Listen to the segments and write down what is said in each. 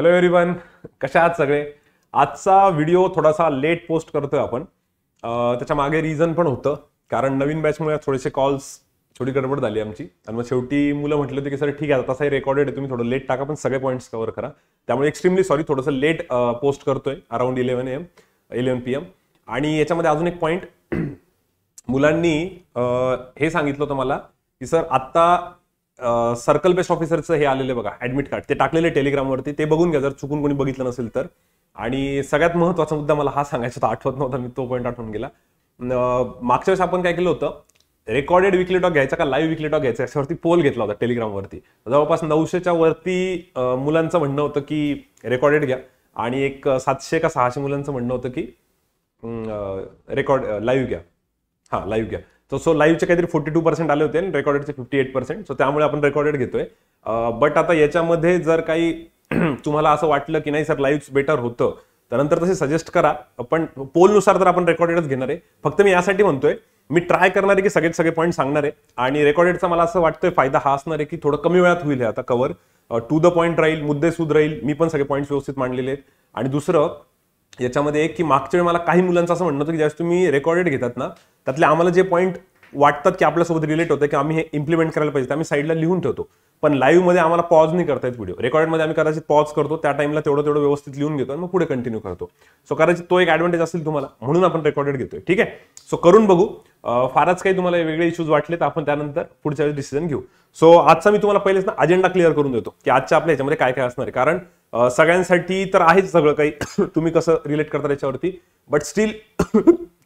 hello everyone कशा आहात सगळे आजचा व्हिडिओ थोडासा लेट पोस्ट करतोय आपण त्याच्या मागे रिझन पण होतं कारण नवीन बॅचमुळे थोडेसे कॉल्स थोडी गडबड झाली आमची आणि मग शेवटी मुलं म्हटलं होतं की सर ठीक आहे तसाही रेकॉर्डेड आहे तुम्ही थोडं लेट टाका पण सगळे पॉईंट्स कव्हर करा त्यामुळे एक्स्ट्रीमली सॉरी थोडंसं लेट पोस्ट करतोय around eleven AM eleven P M आणि याच्यामध्ये अजून एक पॉईंट मुलांनी हे सांगितलं होतं मला की सर आत्ता सर्कल बेस्ट ऑफिसरचं हे आलेले बघा ऍडमिट कार्ड ते टाकलेले टेलिग्रामवरती ते बघून घ्या जर चुकून कोणी बघितलं नसेल तर आणि सगळ्यात महत्वाचा मुद्दा मला हा सांगायचा होता आठवत नव्हता मी तो पॉईंट आठवून गेला मागच्या वेळेस आपण काय केलं होतं रेकॉर्डेड विकली टॉक घ्यायचा का लाईव्ह विकली टॉक घ्यायचा याच्यावरती पोल घेतला होता टेलिग्रामवरती जवळपास नऊशेच्या वरती मुलांचं म्हणणं होतं की रेकॉर्डेड घ्या आणि एक सातशे का सहाशे मुलांचं म्हणणं होतं की रेकॉर्ड लाईव्ह घ्या हां लाईव्ह घ्या सो सो लाईव्हचे काहीतरी फोर्टी टू पर्सेंट आले होते आणि रेकॉर्डेडचे फिफ्टी एट पर्सेंट सो त्यामुळे आपण रेकॉर्डेड घेतोय बट आता याच्यामध्ये जर काही तुम्हाला असं वाटलं की नाही सर लाईव्ह बेटर होतं त्यानंतर तसे सजेस्ट करा पण पोलनुसार तर आपण रेकॉर्डेडच घेणार आहे फक्त मी यासाठी म्हणतोय मी ट्राय करणार आहे की सगळे सगळे पॉईंट सांगणार आहे आणि रेकॉर्डेडचा मला असं वाटतंय फायदा हा असणार आहे की थोडं कमी वेळात होईल आता कव्हर टू द पॉईंट राहील मुद्दे सुध राहील मी पण सगळे पॉईंट्स व्यवस्थित मांडलेले आहेत आणि दुसरं याच्यामध्ये एक की मागच्या वेळी मला काही मुलांचं असं म्हणणं होतं की ज्यावेळेस तुम्ही रेकॉर्डेड घेतात ना त्यातले आम्हाला जे पॉईंट वाटतात की आपल्यासोबत रिलेट होतं की आम्ही हे इम्प्लिमेंट करायला पाहिजे आम्ही साईडला लिहून ठेवतो पण लाईव्हमध्ये आम्हाला पॉज नाही करता येत व्हिडिओ रेकॉर्डमध्ये आम्ही कदाचित पॉज करतो त्या टाइमला तेवढं तेवढं व्यवस्थित लिहून घेतो आणि मग पुढे कंटिन्यू करतो सो कदाचित तो एक ॲडव्हान्टेज असेल तुम्हाला म्हणून आपण रेकॉर्डेड घेतोय ठीक आहे सो करून बघू फारच काही तुम्हाला वेगळे इश्यूज वाटले तर आपण त्यानंतर पुढच्या वेळेस डिसिजन घेऊ सो आजचा मी तुम्हाला पहिलेच ना अजेंडा क्लिअर करून देतो की आजच्या आपल्या याच्यामध्ये काय काय असणार आहे कारण सगळ्यांसाठी तर आहेच सगळं काही तुम्ही कसं रिलेट करता याच्यावरती बट स्टील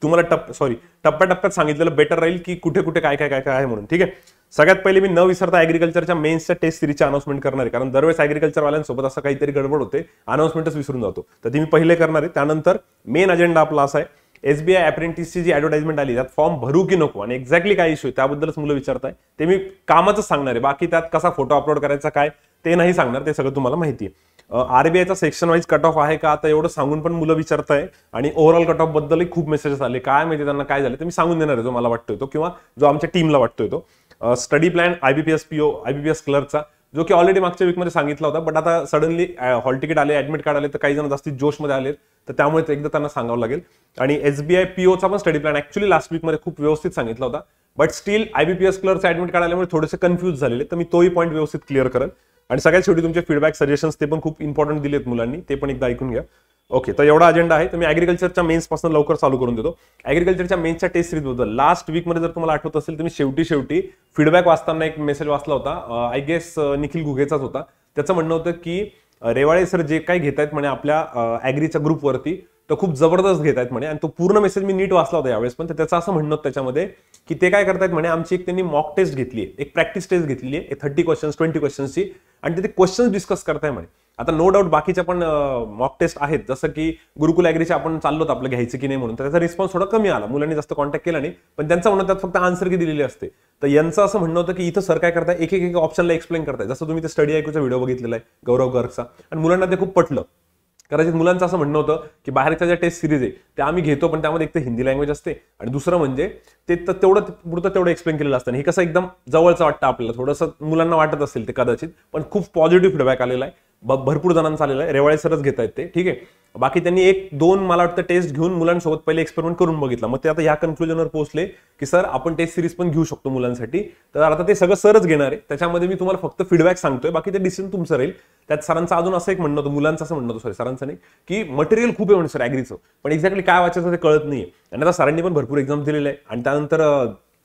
तुम्हाला टप सॉरी टप्प्यात सांगितलेलं बेटर राहील की कुठे कुठे काय काय काय काय आहे म्हणून ठीक आहे सगळ्यात पहिले मी न विसरता अॅग्रिकल्चरच्या मेन्सच्या टेस्ट सिरीजच्या अनाउन्समेंट करणार आहे कारण दरवेळेस ऍग्रिकल्चरवाल्यांसोबत असं काहीतरी गडबड होते अनाउन्समेंटच विसरून जातो तर ती मी पहिले करणार आहे त्यानंतर मेन अजेंडा आपला असा आहे एसबीआय अप्रेंटिसची जी ऍडव्हर्टाइजमेंट आली त्यात फॉर्म भरू की नको आणि एक्झॅक्टली काय इश्यू आहे त्याबद्दलच मुलं विचारताय ते मी कामाच सांगणार आहे बाकी त्यात कसा फोटो अपलोड करायचा काय ते नाही सांगणार ते सगळं तुम्हाला माहिती आहे आरबीआयचा सेक्शन वाईज कट ऑफ आहे का आता एवढं सांगून पण मुलं विचारत आहे आणि ओव्हरऑल कट ऑफ बद्दलही खूप मेसेजेस आले काय माहिती त्यांना काय झालं ते मी सांगून देणार आहे जो मला वाटतोय तो किंवा जो आमच्या टीमला वाटतोय तो study plan IBPS PO IBPS क्लर्कचा जो की ऑलरेडी मागच्या वीकमध्ये सांगितला होता बट आता सडनली हॉल तिकीट आले ऍडमिट कार्ड आले तर काही जण जास्ती जोशमध्ये आले तर त्यामुळे एकदा त्यांना सांगावं लागेल आणि एसबीआय पीओचा पण स्टडी प्लॅन ऍक्च्युली लास्ट वीकमध्ये खूप व्यवस्थित सांगितला होता बट स्टील आयबीपीएस क्लर्कचा ऍडमिट कार्ड आल्यामुळे थोडेसे कन्फ्यूज झालेले तर मी तोही पॉईंट व्यवस्थित क्लिअर करेल आणि सगळ्यात शेवटी तुमचे फीडबॅक सजेशन्स ते पण खूप इम्पॉर्टंट दिलेत मुलांनी ते पण एकदा ऐकून घ्या ओके तर एवढा अजेंडा आहे तर मी मेन्स मेन्सपासून लवकर चालू करून देतो ॲग्रिकल्चरच्या मेन्सच्या टेस्ट सिरीजबद्दल लास्ट वीकमध्ये जर तुम्हाला आठवत असेल तर शेवटी शेवटी फीडबॅक वाचताना एक मेसेज वाचला होता I uh, guess uh, Nikhil गुगेचाच होता त्याचं म्हणणं होतं की रेवाळे सर जे काही घेत आहेत म्हणजे आपल्या अॅग्रीच्या uh, ग्रुपवरती तर खूप जबरदस्त घेत आहेत म्हणे आणि तो पूर्ण मेसेज मी नीट वाचला होता यावेळेस पण त्याचं असं म्हणणं त्याच्यामध्ये की ते काय करतायत म्हणे आमची एक त्यांनी मॉक टेस्ट घेतली एक प्रॅक्टिस टेस्ट घेतली आहे थर्टी क्वेश्चन्स ट्वेंटी क्वेश्चन्सची आणि ते क्वेश्चन्स डिस्कस करताय म्हणे आता नो डाऊट बाकीच्या पण मॉक टेस्ट आहेत जसं की गुरुकुल ॲग्रीचे आपण चाललो आपलं घ्यायचं की नाही म्हणून त्याचा रिस्पॉन्स थोडा कमी आला मुलांनी जास्त कॉन्टॅक्ट केला नाही पण त्यांचं म्हणणं त्यात फक्त आन्सर की दिलेली असते तर यांचं असं म्हणणं होतं की इथं सर काय करताय एक एक ऑप्शनला एक्सप्लेन करताय जसं तुम्ही ते स्टडी ऐकूचा व्हिडिओ बघितलेला आहे गौरव गर्गचा आणि मुलांना ते खूप पटलं कदाचित मुलांचं असं म्हणणं होतं की बाहेरच्या ज्या टेस्ट सिरीज आहे त्या आम्ही घेतो पण त्यामध्ये एक तर हिंदी लँग्वेज असते आणि दुसरं म्हणजे ते तर तेवढं पुरतं तेवढं एक्सप्लेन केलेलं असतं हे कसं एकदम जवळचं वाटतं आपल्याला थोडंसं मुलांना वाटत असेल ते कदाचित पण खूप पॉझिटिव्ह फीडबॅक आलेला आहे भरपूर जणांचा आलेला आहे रेवाळे सरच घेत आहेत ते ठीक आहे बाकी त्यांनी एक दोन मला वाटतं टेस्ट घेऊन मुलांसोबत पहिले एक्सपेरिमेंट करून बघितला मग ते आता या कन्क्लुजनवर पोहोचले की सर आपण टेस्ट सिरीज पण घेऊ शकतो मुलांसाठी तर आता ते सगळं सरच घेणार आहे त्याच्यामध्ये मी तुम्हाला फक्त फीडबॅक सांगतोय बाकी ते डिसिजन तुमचं राहील त्यात सरांचं अजून असं एक म्हणणं होतं मुलांचं असं म्हणणं होतं सॉरी सरांचं नाही की मटेरियल खूप आहे म्हणून सर ॲग्रीचं पण एक्झॅक्टली काय वाचायचं ते कळत नाही आणि आता सरांनी पण भरपूर एक्झाम दिलेलं आहे आणि त्यानंतर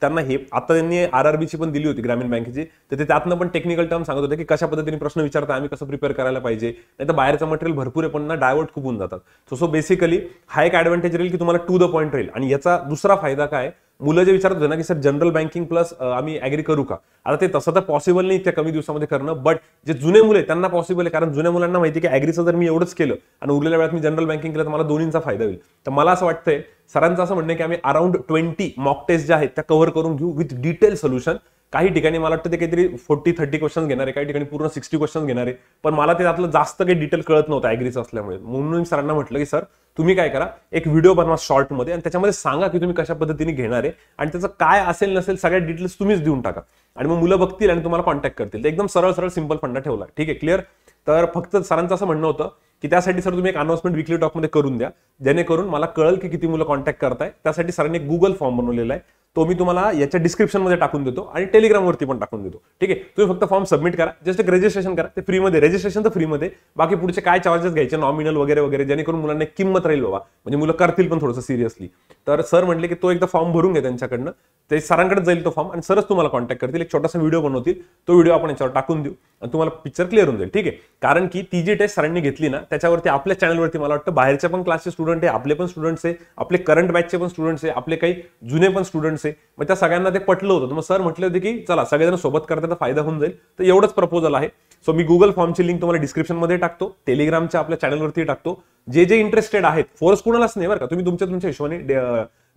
त्यांना हे आता त्यांनी आर आर पण दिली होती ग्रामीण बँकेची तर ते त्यातनं पण टेक्निकल टर्म सांगत होते की कशा पद्धतीने प्रश्न विचारता आम्ही कसं प्रिपेअर करायला पाहिजे नाही तर बाहेरचं मटेरियल भरपूर आहे पण ना डायवर्ट खूप होऊन जातात सो सो बेसिकली हा एक ऍडव्हान्टेज राहील की तुम्हाला टू द पॉईंट राहील आणि याचा दुसरा फायदा काय मुलं जे विचारत होते ना की सर जनरल बँकिंग प्लस आम्ही ऍग्री करू का आता ते तसं तर पॉसिबल नाही त्या कमी दिवसामध्ये करणं बट जे जुने मुले त्यांना पॉसिबल आहे कारण जुन्या मुलांना माहिती की ॲग्रीचं जर मी एवढंच केलं आणि उरलेल्या वेळात मी जनरल बँकिंग केलं तर मला दोन्हींचा फायदा होईल तर मला असं वाटतंय सरांचं असं म्हणणं की आम्ही अराउंड ट्वेंटी मॉक टेस्ट ज्या आहेत त्या कव्हर करून घेऊ विथ डिटेल सोल्युशन काही ठिकाणी मला वाटतं ते काहीतरी फोर्टी थर्टी क्वेश्चन घेणार आहे काही ठिकाणी पूर्ण सिक्स्टी क्वेश्चन घेणार आहे पण मला ते त्यातलं जास्त काही डिटेल कळत नव्हतं ॲग्रीचं असल्यामुळे म्हणून मी सरांना म्हटलं की सर तुम्ही काय करा एक व्हिडिओ बनवा शॉर्टमध्ये आणि त्याच्यामध्ये सांगा की तुम्ही कशा पद्धतीने घेणार आहे आणि त्याचं काय असेल नसेल सगळ्या डिटेल्स तुम्हीच देऊन टाका आणि मग मुलं बघतील आणि तुम्हाला कॉन्टॅक्ट करतील एकदम सरळ सरळ सिंपल फंडा ठेवला ठीक आहे क्लिअर तर फक्त सरांचं असं म्हणणं होतं की त्यासाठी सर तुम्ही एक अनाउन्समेंट विकली टॉकमध्ये करून द्या जेणेकरून मला कळेल की किती मुलं कॉन्टॅक्ट करताय त्यासाठी सरांनी एक गुगल फॉर्म बनवलेला आहे तो मी तुम्हाला याच्या डिस्क्रिप्शनमध्ये टाकून देतो आणि टेलिग्रामवरती पण टाकून देतो ठीक आहे तुम्ही फक्त फॉर्म सबमिट करा जस्ट एक रजिस्ट्रेशन करा ते फ्रीमध्ये रजिस्ट्रेशन तर फ्रीमध्ये बाकी पुढचे काय चार्जेस घ्यायचे नॉमिनल वगैरे वगैरे जेणेकरून मुलांना किंमत राहील बाबा म्हणजे मुलं करतील पण थोडंसं सिरियसली तर सर म्हटले की तो एकदा फॉर्म भरून घे त्यांच्याकडनं ते सरांकडे जाईल तो फॉर्म आणि सरच तुम्हाला कॉन्टॅक्ट करतील एक छोटासा व्हिडिओ बनवतील तो व्हिडिओ आपण याच्यावर टाकून देऊ तुम्हाला पिक्चर क्लिअर होऊन जाईल ठीक आहे कारण की ती जी टेस्ट सरांनी घेतली ना त्याच्यावरती आपल्या चॅनलवरती मला वाटतं बाहेरचे पण क्लासचे स्टुडंट आहे आपले पण स्टुडंट्स आहे आपले करंट बॅचचे पण स्टुडंट्स आहे आपले काही जुने पण स्टुडंट्स आहे मग त्या सगळ्यांना ते पटलं होतं मग सर म्हटले होते की चला सगळेजण सोबत करता फायदा होऊन जाईल तर एवढंच प्रपोजल आहे सो मी गुगल फॉर्मची लिंक तुम्हाला डिस्क्रिप्शनमध्ये टाकतो टेलिग्रामच्या आपल्या चॅनलवरती टाकतो जे जे इंटरेस्टेड आहेत फोर्स कुणालाच नाही बरं का तुम्ही तुमच्या तुमच्या हिशोबाने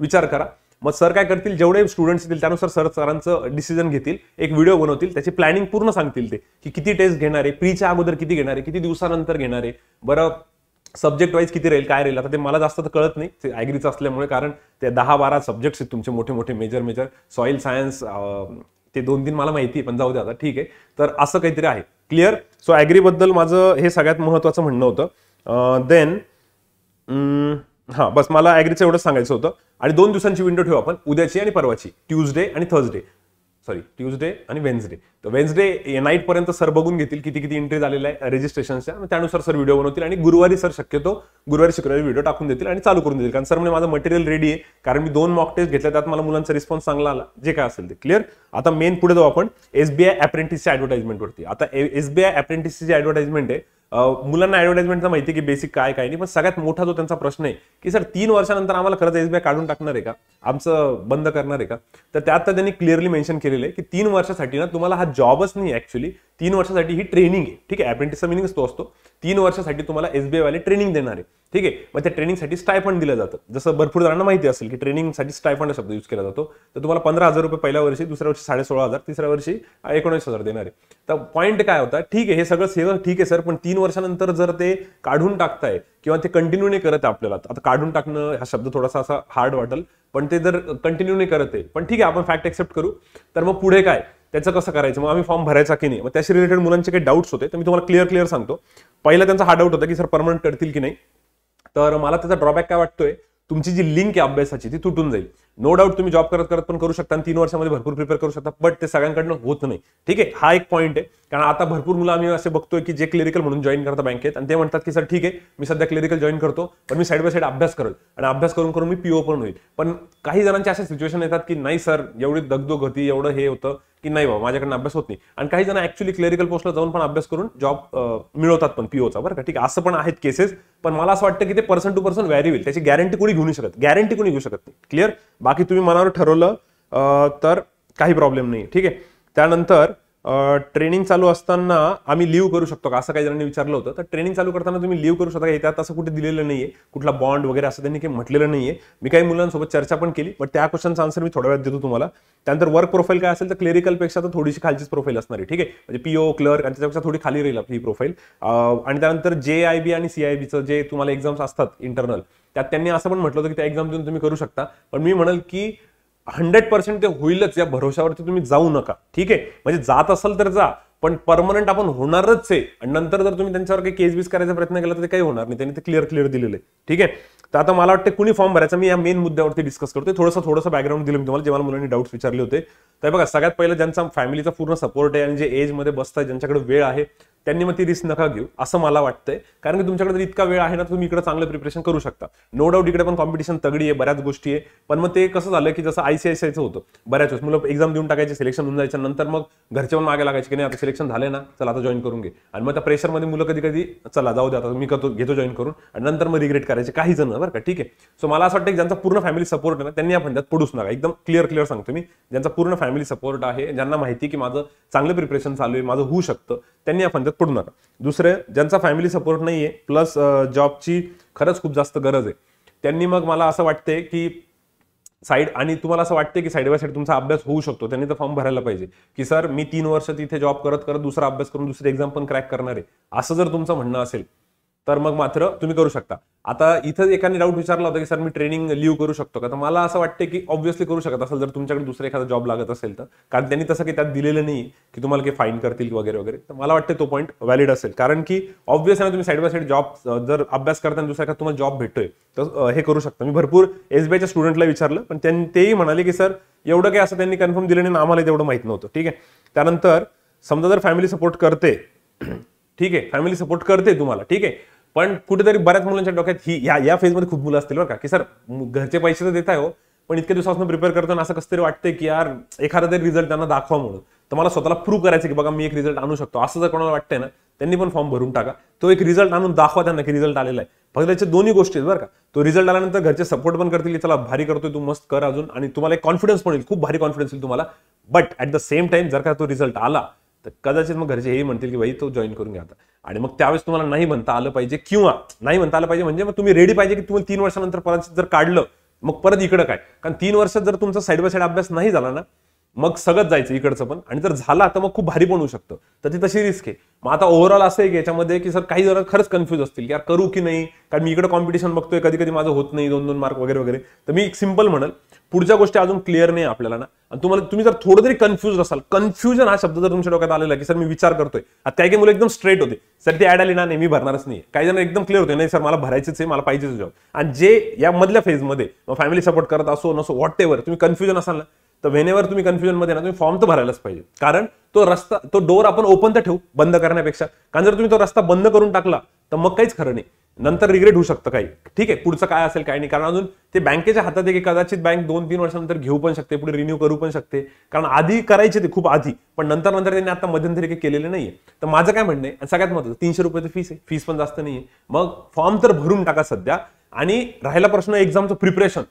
विचार करा मग सर काय करतील जेवढे स्टुडंट्स येतील त्यानुसार सर सरांचं डिसिजन घेतील एक व्हिडिओ बनवतील त्याची प्लॅनिंग पूर्ण सांगतील ते की किती टेस्ट घेणार आहे प्रीच्या अगोदर किती घेणार आहे किती दिवसानंतर घेणार आहे बरं सब्जेक्ट वाईज किती राहील काय राहील आता ते मला जास्त तर कळत नाही ते ॲग्रीचं असल्यामुळे कारण ते दहा बारा सब्जेक्ट्स आहेत तुमचे मोठे मोठे मेजर मेजर सॉईल सायन्स ते दोन तीन मला माहिती आहे पण जाऊ द्या आता ठीक आहे तर असं काहीतरी आहे क्लिअर सो ॲग्रीबद्दल माझं हे सगळ्यात महत्त्वाचं म्हणणं होतं देन हां बस मला ॲग्रीचं एवढंच सांगायचं होतं आणि दोन दिवसांची विंडो ठेवू आपण उद्याची आणि परवाची ट्यूजडे आणि थर्सडे सॉरी ट्यूजडे आणि वेन्सडे तर वेन्सडे नाईटपर्यंत सर बघून घेतील किती किती एंट्री झालेल्या आहे रेजिस्ट्रेशनच्या त्यानुसार सर व्हिडिओ बनवतील आणि गुरुवारी सर शक्यतो गुरुवारी शुक्रवारी व्हिडिओ टाकून देतील आणि चालू करून देतील कारण सर म्हणजे माझं मटेरियल रेडी आहे कारण मी दोन मॉक टेस्ट घेतल्या त्यात मला मुलांचा रिस्पॉन्स चांगला आला जे काय असेल ते क्लिअर आता मेन पुढे जाऊ आपण एसबीआय अप्रेंटिसच्या ॲडव्हर्टाइजमेंटवरती आता एसबीआय अप्रेंटिसची जी ऍडव्हर्टाइजमेंट आहे मुलांना ॲडव्हर्टाइजमेंटचा माहिती की बेसिक काय काय नाही पण सगळ्यात मोठा जो त्यांचा प्रश्न आहे की सर तीन वर्षानंतर आम्हाला खरंच आय काढून टाकणार आहे का आमचं बंद करणार आहे का तर त्यात तर त्यांनी क्लिअरली मेन्शन केलेलं आहे की तीन वर्षासाठी ना तुम्हाला हा जॉबच नाही ॲक्च्युली तीन वर्षासाठी ही ट्रेनिंग आहे ठीक आहे अप्रेंटिसचा मिनिंगच तो असतो तीन वर्षासाठी तुम्हाला वाले ट्रेनिंग देणार आहे ठीक आहे मग त्या ट्रेनिंगसाठी स्टायफंड दिलं जातं जसं भरपूर जणांना माहिती असेल की ट्रेनिंगसाठी स्टायफंड शब्द यूज केला जातो तर तुम्हाला पंधरा हजार रुपये पहिल्या वर्षी दुसऱ्या वर्षी साडे सोळा हजार तिसऱ्या वर्षी एकोणीस हजार देणार आहे तर पॉईंट काय होता ठीक आहे हे सगळं सगळं ठीक आहे सर पण तीन वर्षानंतर जर ते काढून टाकताय किंवा ते कंटिन्यू नाही करत आहे आपल्याला आता काढून टाकणं हा शब्द थोडासा असा हार्ड वाटेल पण ते जर कंटिन्यू नाही करत आहे पण ठीक आहे आपण फॅक्ट एक्सेप्ट करू तर मग पुढे काय त्याचं कसं करायचं मग आम्ही फॉर्म भरायचा की नाही मग त्याशी रिलेटेड मुलांचे काही डाऊट्स होते तर मी तुम्हाला क्लिअर क्लिअर सांगतो पहिला त्यांचा हा डाऊट होता की सर परमनंट करतील की नाही तर मला त्याचा ड्रॉबॅक काय वाटतोय तुमची जी लिंक आहे अभ्यासाची ती तुटून जाईल नो डाऊट तुम्ही जॉब करत करत पण करू शकता आणि तीन वर्षामध्ये भरपूर प्रिपेअर करू शकता बट ते सगळ्यांकडनं होत नाही ठीक आहे हा एक पॉईंट आहे कारण आता भरपूर मुलं आम्ही असे बघतोय की जे क्लिरिकल म्हणून जॉईन करतात बँकेत आणि ते म्हणतात की सर ठीक आहे मी सध्या क्लिरिकल जॉईन करतो पण मी साईड बाय साईड अभ्यास करेल आणि अभ्यास करून करून मी पीओ पण होईल पण काही जणांचे असे सिच्युएशन येतात की नाही सर एवढी दगदोग होती एवढं हे होतं की नाही बाबा माझ्याकडनं अभ्यास होत नाही आणि काही जण ऍक्च्युली क्लिरिकल पोस्टला जाऊन पण अभ्यास करून जॉब मिळवतात पण पीओचा बरं का ठीक आहे असं पण आहेत केसेस पण मला असं वाटतं की ते पर्सन टू पर्सन व्हॅरी होईल त्याची गॅरंटी कोणी घेऊ शकत गॅरंटी कोणी घेऊ शकत नाही क्लिअर बाकी तुम्ही मनावर ठरवलं तर काही प्रॉब्लेम नाही ठीक आहे त्यानंतर ट्रेनिंग चालू असताना आम्ही लिव्ह करू शकतो का असं काही जणांनी विचारलं होतं तर ट्रेनिंग चालू करताना तुम्ही लिव्ह करू शकता का त्यात असं कुठे दिलेलं नाहीये कुठला बॉन्ड वगैरे असं त्यांनी काही म्हटलेलं नाहीये मी काही मुलांसोबत चर्चा पण केली बट त्या क्वेश्चनचा आन्सर मी थोड्या वेळात देतो तुम्हाला त्यानंतर वर्क प्रोफाईल काय असेल तर क्लेरिकलपेक्षा तर थोडीशी खालचीच प्रोफाईल असणार आहे ठीक आहे म्हणजे पीओ क्लर्क आणि त्याच्यापेक्षा थोडी खाली राहील आपली ही प्रोफाईल आणि त्यानंतर जे आय बी आणि सीआयबीचं जे तुम्हाला एक्झाम्स असतात इंटरनल त्यात त्यांनी असं पण म्हटलं होतं की त्या एक्झाम देऊन तुम्ही करू शकता पण मी म्हणाल की हंड्रेड पर्सेंट ते होईलच या भरोशावरती तुम्ही जाऊ नका ठीक आहे म्हणजे जात असाल तर जा पण परमनंट आपण होणारच आहे आणि नंतर जर तुम्ही त्यांच्यावर काही केस बीस करायचा प्रयत्न केला तर ते काही होणार नाही त्यांनी ते क्लिअर क्लिअर दिलेले ठीक आहे तर आता मला वाटतं कुणी फॉर्म भरायचा मी या मेन मुद्द्यावरती डिस्कस करतोय थोडंसं थोडंसं बॅकग्राऊंड दिलं मी तुम्हाला जेव्हा मुलांनी डाऊट्स विचारले होते तर बघा सगळ्यात पहिलं ज्यांचा फॅमिलीचा पूर्ण सपोर्ट आहे आणि जे एजमध्ये बसतात ज्यांच्याकडे वेळ आहे त्यांनी मग ती रिस्क नका घेऊ असं मला वाटतंय कारण की तुमच्याकडे जर इतका वेळ आहे ना तुम्ही इकडे चांगलं प्रिपरेशन करू शकता नो डाऊट इकडे पण कॉम्पिटिशन तगडी आहे बऱ्याच गोष्टी आहे पण मग ते कसं झालं की जसं आयसीआयसीआयचं होतं बऱ्याच वेळेस मुलं एक्झाम देऊन टाकायचे सिलेक्शन होऊन जायच्या नंतर मग घरचे पण मागे लागायचे की नाही आता सिलेक्शन झाले ना चला आता जॉईन करून घे आणि मग त्या प्रेशरमध्ये मुलं कधी कधी चला जाऊ द्या आता मी करतो घेतो जॉईन करून आणि नंतर मग रिग्रेट करायचे काही जण बरं का ठीक आहे सो मला असं वाटतं की ज्यांचा पूर्ण फॅमिली सपोर्ट आहे ना त्यांनी या त्यात पडूच नका एकदम क्लिअर क्लिअर सांगतो मी ज्यांचा पूर्ण फॅमिली सपोर्ट आहे ज्यांना माहिती की माझं चांगलं प्रिपरेशन चालू आहे माझं होऊ शकतं त्यांनी या त्याच्यात पडू नका दुसरे ज्यांचा फॅमिली सपोर्ट नाही आहे प्लस जॉबची खरंच खूप जास्त गरज आहे त्यांनी मग मला असं वाटते की साईड आणि तुम्हाला असं वाटते की साईड बाय साईड तुमचा अभ्यास होऊ शकतो त्यांनी तर फॉर्म भरायला पाहिजे की सर मी तीन वर्ष तिथे जॉब करत करत दुसरा अभ्यास करून दुसरी एक्झाम पण क्रॅक करणार आहे असं जर तुमचं म्हणणं असेल तर मग मात्र तुम्ही करू शकता आता इथं एकाने डाऊट विचारला होता की सर मी ट्रेनिंग लिव्ह करू शकतो का तर मला असं वाटतं की ऑब्व्हियसली करू शकत असेल जर तुमच्याकडे दुसरा एखादा जॉब लागत असेल तर कारण त्यांनी तसं की त्यात दिलेलं नाही की तुम्हाला काही फाईन करतील वगैरे वगैरे तर मला वाटतं तो पॉईंट व्हॅलिड असेल कारण की ऑब्व्हियस आहे तुम्ही साईड बाय साईड जॉब जर अभ्यास करताना दुसऱ्या एखादा तुम्हाला जॉब भेटतोय तर हे करू शकता मी भरपूर एसबीआयच्या स्टुडंटला विचारलं पण त्यांनी तेही म्हणाले की सर एवढं काही असं त्यांनी कन्फर्म दिलं नाही आम्हाला तेवढं माहीत नव्हतं ठीक आहे त्यानंतर समजा जर फॅमिली सपोर्ट करते ठीक आहे फॅमिली सपोर्ट करते तुम्हाला ठीक आहे पण कुठेतरी बऱ्याच मुलांच्या डोक्यात ही या या फेजमध्ये खूप मुलं असतील बरं का की सर घरचे पैसे तर देत हो पण इतक्या दिवसापासून प्रिपेअर करतो असं कसं तरी वाटतंय की यार एखादा तरी रिझल्ट त्यांना दाखवा म्हणून तर मला स्वतःला प्रूव्ह करायचं की बघा मी एक रिझल्ट आणू शकतो असं जर कोणाला वाटतंय ना त्यांनी पण फॉर्म भरून टाका तो एक रिझल्ट आणून दाखवा त्यांना की रिझल्ट आलेला आहे फक्त त्याच्या दोन्ही गोष्टी आहेत बरं का तो रिझल्ट आल्यानंतर घरचे सपोर्ट पण करतील चला भारी करतोय तू मस्त कर अजून आणि तुम्हाला एक कॉन्फिडन्स पण खूप भारी कॉन्फिडन्स येईल तुम्हाला but at the same time जर का तो रिझल्ट आला तर कदाचित मग घरचे हे म्हणतील की भाई तो जॉईन करून घ्या आता आणि मग त्यावेळेस तुम्हाला नाही म्हणता आलं पाहिजे किंवा नाही म्हणता आलं पाहिजे म्हणजे मग तुम्ही रेडी पाहिजे की तुम्ही तीन वर्षानंतर परत जर काढलं मग परत इकडं काय कारण तीन वर्षात जर तुमचा साईड बाय साईड अभ्यास नाही झाला ना मग सगळं जायचं इकडचं पण आणि जर झाला तर मग खूप भारी पण होऊ शकतं तर ती तशी रिस्क आहे मग आता ओव्हरऑल असं आहे की याच्यामध्ये की सर काही जरा खरंच कन्फ्यूज असतील की यार करू की नाही कारण मी इकडे कॉम्पिटिशन बघतोय कधी कधी माझं होत नाही दोन दोन मार्क वगैरे वगैरे तर मी एक सिम्पल म्हणेल पुढच्या गोष्टी अजून क्लिअर नाही आपल्याला ना आणि तुम्हाला तुम्ही जर थोडं तरी कन्फ्युज असाल कन्फ्युजन हा शब्द जर तुमच्या डोक्यात आलेला की सर मी विचार करतोय आता काही काही मुलं एकदम स्ट्रेट होते सर ती ऍड आली ना नाही मी भरणारच नाही काही जण एकदम क्लिअर होते नाही सर मला भरायचंच आहे मला पाहिजेच जॉब आणि जे या मधल्या फेजमध्ये फॅमिली सपोर्ट करत असो नसो वॉट एव्हर तुम्ही कन्फ्युजन असाल ना तर व्हेनेवर तुम्ही कन्फ्युजनमध्ये ना तुम्ही फॉर्म तर भरायलाच पाहिजे कारण तो रस्ता तो डोर आपण ओपन तर ठेवू बंद करण्यापेक्षा कारण जर तुम्ही तो रस्ता बंद करून टाकला तर मग काहीच खरं नाही नंतर रिग्रेट होऊ शकतं काही ठीक आहे पुढचं काय असेल काय नाही कारण अजून ते बँकेच्या हातात आहे की कदाचित बँक दोन तीन वर्षानंतर घेऊ पण शकते पुढे रिन्यू करू पण शकते कारण आधी करायचे ते खूप आधी पण नंतर नंतर त्यांनी आता मध्यंतरी काही केलेले नाहीये तर माझं काय म्हणणं आहे सगळ्यात महत्वाचं तीनशे रुपये फीस आहे फीस पण जास्त नाहीये मग फॉर्म तर भरून टाका सध्या आणि राहिला प्रश्न एक्झामचं प्रिपरेशन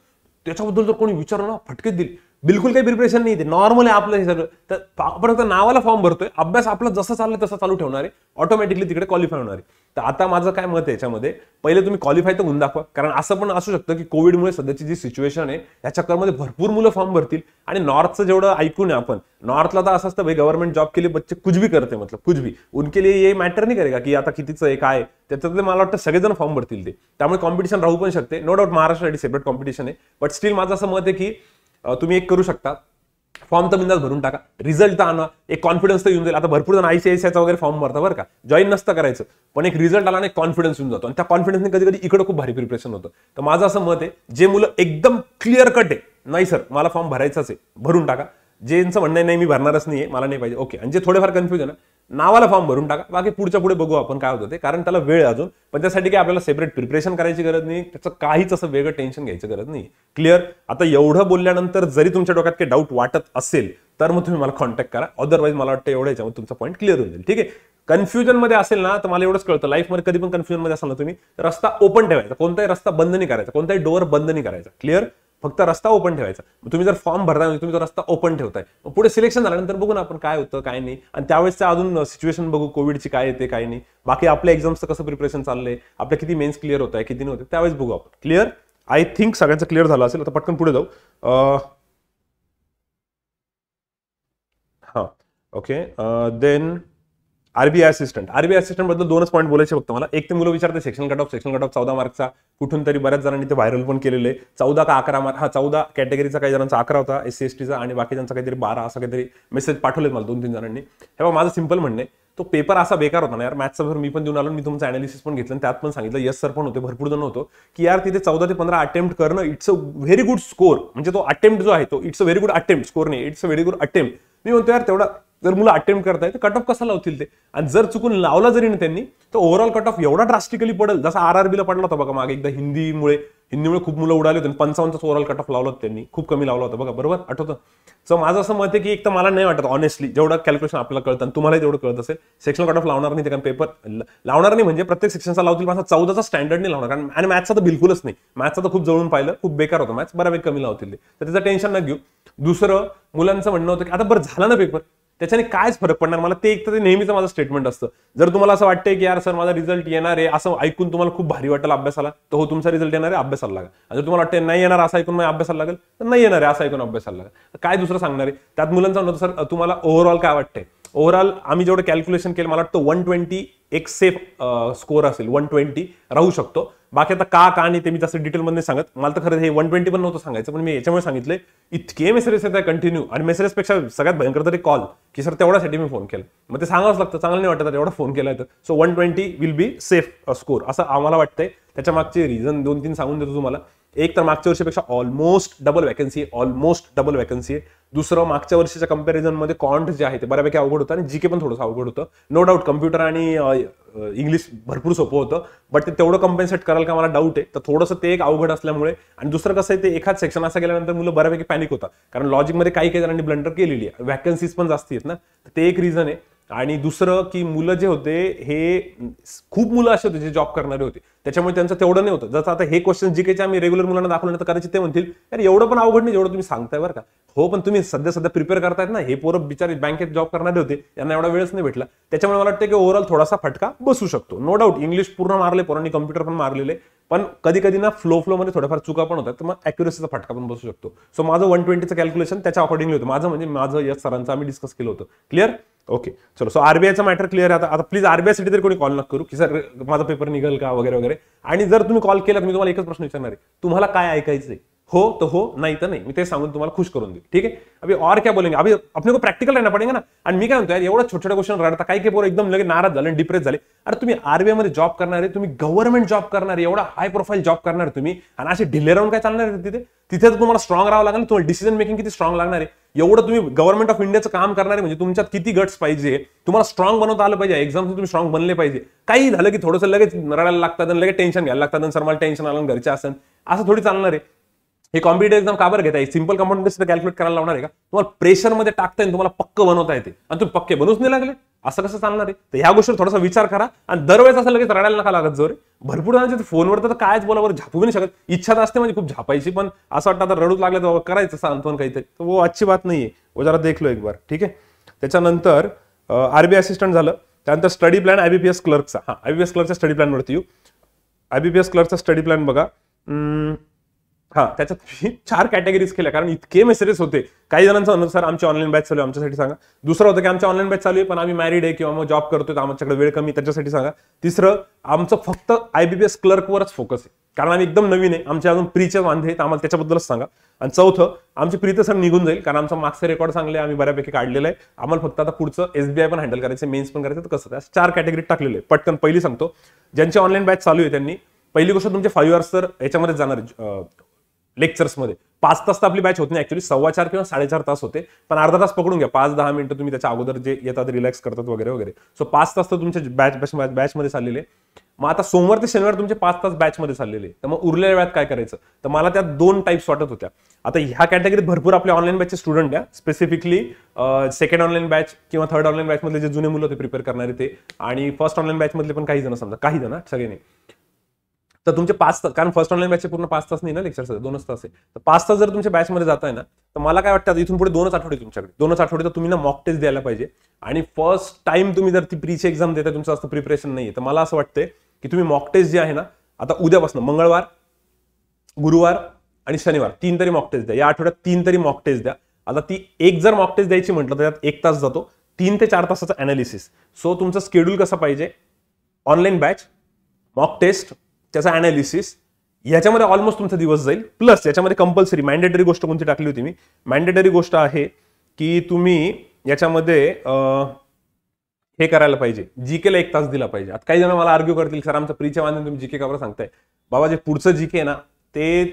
त्याच्याबद्दल जर कोणी विचारलं ना फटकेत दिली बिलकुल काही प्रिपरेशन नाही ते नॉर्मल आहे आपलं हे सगळं तर आपण फक्त नावाला फॉर्म भरतोय अभ्यास आपला जसं चाललं तसं चालू ठेवणार आहे ऑटोमॅटिकली तिकडे क्वालिफाय होणार आहे तर आता माझं काय मत आहे याच्यामध्ये पहिले तुम्ही क्वालिफाय तर होऊन दाखवा कारण असं पण असू शकतं की कोविडमुळे सध्याची जी सिच्युएशन आहे या चक्करमध्ये भरपूर मुलं फॉर्म भरतील आणि नॉर्थचं जेवढं ऐकून आहे आपण नॉर्थला तर असं असतं भाई गव्हर्नमेंट जॉब केले बच्चे कुछ भी करते मतलब कुछ भी उनके लिए ये मॅटर नाही करेगा की आता कितीचं आहे काय त्याच्यातले मला वाटतं सगळेजण फॉर्म भरतील ते त्यामुळे कॉम्पिटिशन राहू पण शकते नो डाऊट महाराष्ट्रासाठी सेपरेट कॉम्पिटिशन आहे बट स्टील माझं असं मत आहे की तुम्ही एक करू शकता फॉर्म तर बिंदास भरून टाका रिझल्ट तर आणा एक कॉन्फिडन्स तर येऊन जाईल आता भरपूर जण आयसीआयसीआयचा वगैरे फॉर्म भरता बरं का जॉईन नसतं करायचं पण एक रिझल्ट आला आणि एक कॉन्फिडन्स येऊन जातो आणि त्या कॉन्फिडन्सने कधी कधी इकडं खूप भारी प्रिपरेशन होतं तर माझं असं मत आहे जे मुलं एकदम क्लिअर कट आहे नाही सर मला फॉर्म भरायचाच आहे भरून टाका ज्यांचं म्हणणं आहे नाही मी भरणारच नाही आहे मला नाही पाहिजे ओके आणि जे म्हणजे थोडेफार कन्फ्युजन आहे नावाला फॉर्म भरून टाका बाकी पुढच्या पुढे बघू आपण काय होतं ते कारण त्याला वेळ अजून पण त्यासाठी काय आपल्याला सेपरेट प्रिपरेशन करायची गरज नाही त्याचं काहीच असं वेगळं टेन्शन घ्यायचं गरज नाही क्लिअर आता एवढं बोलल्यानंतर जरी तुमच्या डोक्यात काही डाऊट वाटत असेल तर मग तुम्ही मला कॉन्टॅक्ट करा अदरवाईज मला वाटतं एवढं याच्यामध्ये तुमचा पॉईंट क्लिअर होऊन जाईल ठीक आहे कन्फ्युजन मध्ये असेल ना तर मला एवढंच कळतं लाईफमध्ये कधी पण कन्फ्युजन मध्ये असाल ना तुम्ही रस्ता ओपन ठेवायचा कोणताही रस्ता बंद नाही करायचा कोणताही डोअर बंद नाही करायचा क्लिअर फक्त रस्ता ओपन ठेवायचा तुम्ही जर फॉर्म भरताय म्हणजे तुम्ही तो रस्ता ओपन ठेवताय पुढे सिलेक्शन झाल्यानंतर बघू ना आपण काय होतं काय नाही आणि त्यावेळेस अजून सिच्युएशन बघू कोविडची काय येते काय नाही बाकी आपल्या एक्झामचं कसं प्रिपरेशन चाललंय आपल्या किती मेन्स क्लिअर होत आहे किती नव्हते त्यावेळेस बघू आपण क्लिअर आय थिंक सगळ्यांचं क्लिअर झालं असेल आता पटकन पुढे जाऊ हां okay then RBI assistant RBI assistant बद्दल दोनच पॉईंट बोलायचे फक्त मला एक ते मुलं विचारते section cut off section cut off चौदा मार्कचा कुठून तरी बऱ्याच जणांनी ते व्हायरल पण केलेले चौदा का अकरा मार्क हा चौदा कॅटेगरीचा काही जणांचा अकरा होता एस सी एस टीचा आणि बाकीच्यांचा काहीतरी बारा असा काहीतरी मेसेज पाठवलेत मला दोन तीन जणांनी हे माझं सिंपल म्हणणे तो पेपर असा बेकार होता ना यार मॅथ्सचा भर मी पण देऊन आलो मी तुमचं अनालिसिस पण घेतलं त्यात पण सांगितलं यस सर पण होते भरपूर जण होतो की यार तिथे चौदा ते पंधरा अटेम्प्ट करणं it's a very good score म्हणजे तो अटेम्प्ट जो आहे तो it's a very good attempt score नाही it's a very good attempt मी म्हणतो यार तेवढा जर मुलं अटेम्प्ट करताय तर कट ऑफ कसा लावतील ते आणि जर चुकून लावला जरी ना त्यांनी तर ओव्हरऑल कट ऑफ एवढा ड्रास्टिकली पडेल जसा आर आर पडला होता बघा मागे एकदा हिंदीमुळे हिंदीमुळे खूप मुलं उडाले होते पंचावन्नचा ओव्हरऑल कट ऑफ लावला त्यांनी खूप कमी लावला होता बघा बरोबर आठवतं सो माझं असं मत आहे की एक तर मला नाही वाटत ऑनेस्टली जेवढं कॅल्क्युलेशन आपल्याला कळतं आणि तुम्हाला तेवढं कळत असेल सेक्शन कट ऑफ लावणार नाही ते कारण पेपर लावणार नाही म्हणजे प्रत्येक सेक्शनचा लावतील माझा चौदाचा स्टँडर्ड नाही लावणार कारण आणि मॅथ्सचा तर बिलकुलच नाही मॅथ्सचा तर खूप जवळून पाहिलं खूप बेकार होतं मॅथ्स बऱ्यापैकी कमी लावतील तर त्याचं टेन्शन न घेऊ दुसरं मुलांचं म्हणणं होतं की आता बरं झालं ना पेपर त्याच्याने काय फरक पडणार मला ते एक तर नेहमीच माझं स्टेटमेंट असतं जर तुम्हाला असं वाटतंय की यार सर माझा रिझल्ट येणार आहे असं ऐकून तुम्हाला खूप भारी वाटेल अभ्यासाला तर हो तुमचा रिझल्ट येणार आहे अभ्यासाला लागेल आणि जर तुम्हाला वाटतं नाही येणार असं ऐकून मग अभ्यासाला लागेल तर नाही येणार आहे असं ऐकून अभ्यासाला लागेल काय दुसरं सांगणार आहे त्यात मुलांना सर तुम्हाला ओव्हरऑल काय वाटतंय ओव्हरऑल आम्ही जेवढं कॅल्क्युलेशन केलं मला वाटतं वन ट्वेंटी एक सेफ स्कोअर असेल वन ट्वेंटी राहू शकतो बाकी आता का का आणि ते मी जास्त डिटेलमध्ये सांगत मला तर खरं हे वन ट्वेंटी पण नव्हतं सांगायचं पण मी याच्यामुळे सांगितले इतके मेसेजेस येतात कंटिन्यू आणि मेसेजेसपेक्षा सगळ्यात भयंकर तरी कॉल की सर तेवढ्यासाठी मी फोन केला मग ते सांगावंच लागतं चांगलं नाही वाटत एवढा फोन केला तर so one twenty will be safe score असं आम्हाला वाटतंय त्याच्या मागचे रिझन दोन तीन सांगून देतो तुम्हाला एक तर मागच्या वर्षीपेक्षा ऑलमोस्ट डबल वॅकन्सी आहे ऑलमोस्ट डबल वॅकन्सी आहे दुसरं मागच्या वर्षीच्या कंपॅरिझनमध्ये कॉन्ट जे आहे ते बऱ्यापैकी अवघड होतं आणि जीके पण थोडंसं अवघड होतं नो डाऊट कम्प्युटर आणि इंग्लिश भरपूर सोपं होतं बट ते तेवढं कम्पेन्सेट करायला का मला डाऊट आहे तर थोडंसं ते एक अवघड असल्यामुळे आणि दुसरं कसं आहे ते एखाद सेक्शन असं गेल्यानंतर मुलं बऱ्यापैकी पॅनिक होतात कारण लॉजिकमध्ये काही काही जणांनी ब्लंडर केलेली आहे वॅकन्सीज पण जास्त आहेत ना ते एक रिझन आहे आणि दुसरं की मुलं जे होते हे खूप मुलं असे होते जे जॉब करणारे होते त्याच्यामुळे त्यांचं तेवढं नाही होतं जसं आता हे क्वेश्चन जी काही आम्ही रेग्युलर मुलांना दाखवलं तर करायचे ते म्हणतील यार एवढं पण अवघड नाही जेवढं तुम्ही सांगताय बरं का हो पण तुम्ही सध्या सध्या प्रिपेअर करतायत ना हे पोरं बिचारे बँकेत जॉब करणारे होते यांना एवढा वेळच नाही भेटला त्याच्यामुळे मला वाटतं की ओव्हरऑल थोडासा फटका बसू शकतो नो डाऊट इंग्लिश पूर्ण मारले पोरांनी कम्प्युटर पण मारलेले पण कधी कधी ना फ्लो फ्लो मध्ये थोड्याफार चुका पण होतात तर मग अॅक्युरेसीचा फटका पण बसू शकतो सो माझं वन ट्वेंटीचं कॅल्क्युलेशन त्याच्या अकॉर्डिंगली होतं माझं म्हणजे माझं या सरांचं आम्ही डिस्कस केलं होतं क्लिअर ओके चलो सो आरबीआयचा मॅटर क्लिअर आहे आता आता प्लीज आरबीआयसाठी तरी कोणी कॉल नक करू की सर माझा पेपर निघेल का वगैरे वगैरे आणि जर तुम्ही कॉल केला मी तुम्हाला एकच प्रश्न विचारणार आहे तुम्हाला काय ऐकायचं आहे हो तो हो नाही तर नाही मी ते सांगून तुम्हाला खुश करून दे ठीक आहे अभि और क्या बोलेंगे अभी अपने को प्रॅक्टिकल राहणार पडेगा ना आणि मी काय म्हणतो यार एवढं छोट्या क्वेश्चन रडता काही काही एकदम लगे नाराज झाले डिप्रेस झाले अरे तुम्ही आरबीआय मध्ये जॉब करणार आहे तुम्ही गव्हर्नमेंट जॉब करणार आहे एवढा हाय प्रोफाईल जॉब करणार तुम्ही आणि असे ढिले राहून काय चालणार आहे तिथे तिथे तुम्हाला स्ट्रॉंग राहावं लागेल तुम्हाला डिसिजन मेकिंग किती स्ट्रॉंग लागणार आहे एवढं तुम्ही गव्हर्नमेंट ऑफ इंडियाचं काम करणार आहे म्हणजे तुमच्यात किती गट्स पाहिजे तुम्हाला स्ट्रॉंग बनवता आलं पाहिजे एक्झाम तुम्ही स्ट्रॉंग बनले पाहिजे काही झालं की थोडंसं लगेच रडायला लागतात लगेच टेन्शन घ्यायला लागतात सर मला टेन्शन आलं घरचे असेल असं थोडी चालणार आहे हे कॉम्पिटेटिव्ह एक्झाम का बरं येईल सिम्पल कंपाऊंड कॅल्क्युलेट करायला लावणार आहे का तुम्हाला प्रेशरमध्ये टाकता येईल तुम्हाला पक्क बनवता येते आणि तुम्ही पक्के बनवूच नाही लागले असं कसं चालणार आहे तर ह्या गोष्टीवर थोडासा विचार करा आणि दरवेळेस असं लगेच रडायला नका लागत जोरे भरपूर जणांचे फोनवर तर कायच बोलावर झापू नाही शकत इच्छा तर असते म्हणजे खूप झापायची पण असं वाटतं आता रडूच लागलं तर करायचं सांगतो काहीतरी तर वो हो, अच्छी बात नाहीये वो हो, जरा देखलो एक बार ठीक आहे त्याच्यानंतर आरबीआय असिस्टंट झालं त्यानंतर स्टडी प्लॅन आयबीपीएस क्लर्कचा हा आयबीपीएस क्लर्कचा स्टडी प्लॅनवरती येऊ आयबीपीएस क्लर्कचा स्टडी प्लॅन बघा हा त्याच्यात चार कॅटेगरीज केल्या कारण इतके मेसेजेस होते काही जणांचा अनुसार आमची ऑनलाईन बॅच चालू आहे आमच्यासाठी सांगा दुसरं होतं की आमची ऑनलाईन बॅच चालू आहे पण आम्ही मॅरिड आहे किंवा मग जॉब करतोय आमच्याकडे वेळ कमी त्याच्यासाठी सांगा तिसरं आमचं फक्त आयबीबीएस क्लर्कवरच फोकस आहे कारण आम्ही एकदम नवीन आहे आमच्या अजून प्रीचे बांधे आहेत आम्हाला त्याच्याबद्दलच सांगा आणि चौथं आमची प्री सर निघून जाईल कारण आमचा मार्क्सचे रेकॉर्ड चांगले आम्ही बऱ्यापैकी काढलेलं आहे आम्हाला फक्त आता पुढचं एसबीआय पण हँडल करायचं मेन्स पण करायचं तर कसं त्या चार कॅटेगरीत टाकलेले पटकन पहिली सांगतो ज्यांची ऑनलाईन बॅच चालू आहे त्यांनी पहिली गोष्ट तुमचे फाईव्ह आवर्स तर याच्यामध्ये जाणार लेक्चर्समध्ये पाच तास तर आपली बॅच होत नाही ऍक्च्युली सव्वा चार किंवा साडेचार तास होते पण अर्धा तास पकडून घ्या पाच दहा मिनिटं तुम्ही त्याच्या अगोदर जे येतात रिलॅक्स करतात वगैरे वगैरे सो पाच तास तर तुमच्या बॅच बॅचमध्ये चाललेले मग आता सोमवार ते शनिवार तुमचे पाच तास बॅचमध्ये चाललेले तर मग उरलेल्या वेळात काय करायचं तर मला त्या दोन टाईप्स वाटत होत्या आता ह्या कॅटेगरीत भरपूर आपल्या ऑनलाईन बॅचचे स्टुडंट द्या स्पेसिफिकली सेकंड ऑनलाईन बॅच किंवा थर्ड ऑनलाईन बॅचमधले जे जुने मुलं होते प्रिपेअर करणारे ते आणि फर्स्ट ऑनलाईन बॅचमधले पण काही जण समजा काही जण सगळे नाही तर तुमचे पाच तास कारण फर्स्ट ऑनलाईन बॅचचे पूर्ण पाच तास नाही ना लेक्चर दोनच तास आहे तर पाच तास जर तुमच्या बॅचमध्ये जात आहे ना तर मला काय वाटतं इथून पुढे दोनच आठवडे तुमच्याकडे दोनच आठवडे तर तुम्ही ना मॉक टेस्ट द्यायला पाहिजे आणि फर्स्ट टाइम तुम्ही जर ती प्रीची एक्झाम देता तुमचं असं प्रिपरेशन नाही तर मला असं वाटतंय की तुम्ही मॉक टेस्ट जे आहे ना आता उद्यापासून मंगळवार गुरुवार आणि शनिवार तीन तरी मॉक टेस्ट द्या या आठवड्यात तीन तरी मॉक टेस्ट द्या आता ती एक जर मॉक टेस्ट द्यायची म्हटलं तर त्यात एक तास जातो तीन ते चार तासाचा अनालिसिस सो तुमचं स्केड्यूल कसं पाहिजे ऑनलाईन बॅच मॉक टेस्ट त्याचा अनालिसिस याच्यामध्ये ऑलमोस्ट तुमचा दिवस जाईल प्लस याच्यामध्ये कंपल्सरी मँडेटरी गोष्ट कोणती टाकली होती मी मॅन्डेटरी गोष्ट आहे की तुम्ही याच्यामध्ये हे करायला पाहिजे जी केला एक तास दिला पाहिजे आता काही जण मला आर्ग्यू करतील सर आमचा प्रीच्या माध्यम तुम्ही जीके के सांगताय बाबा जे पुढचं जी के ना ते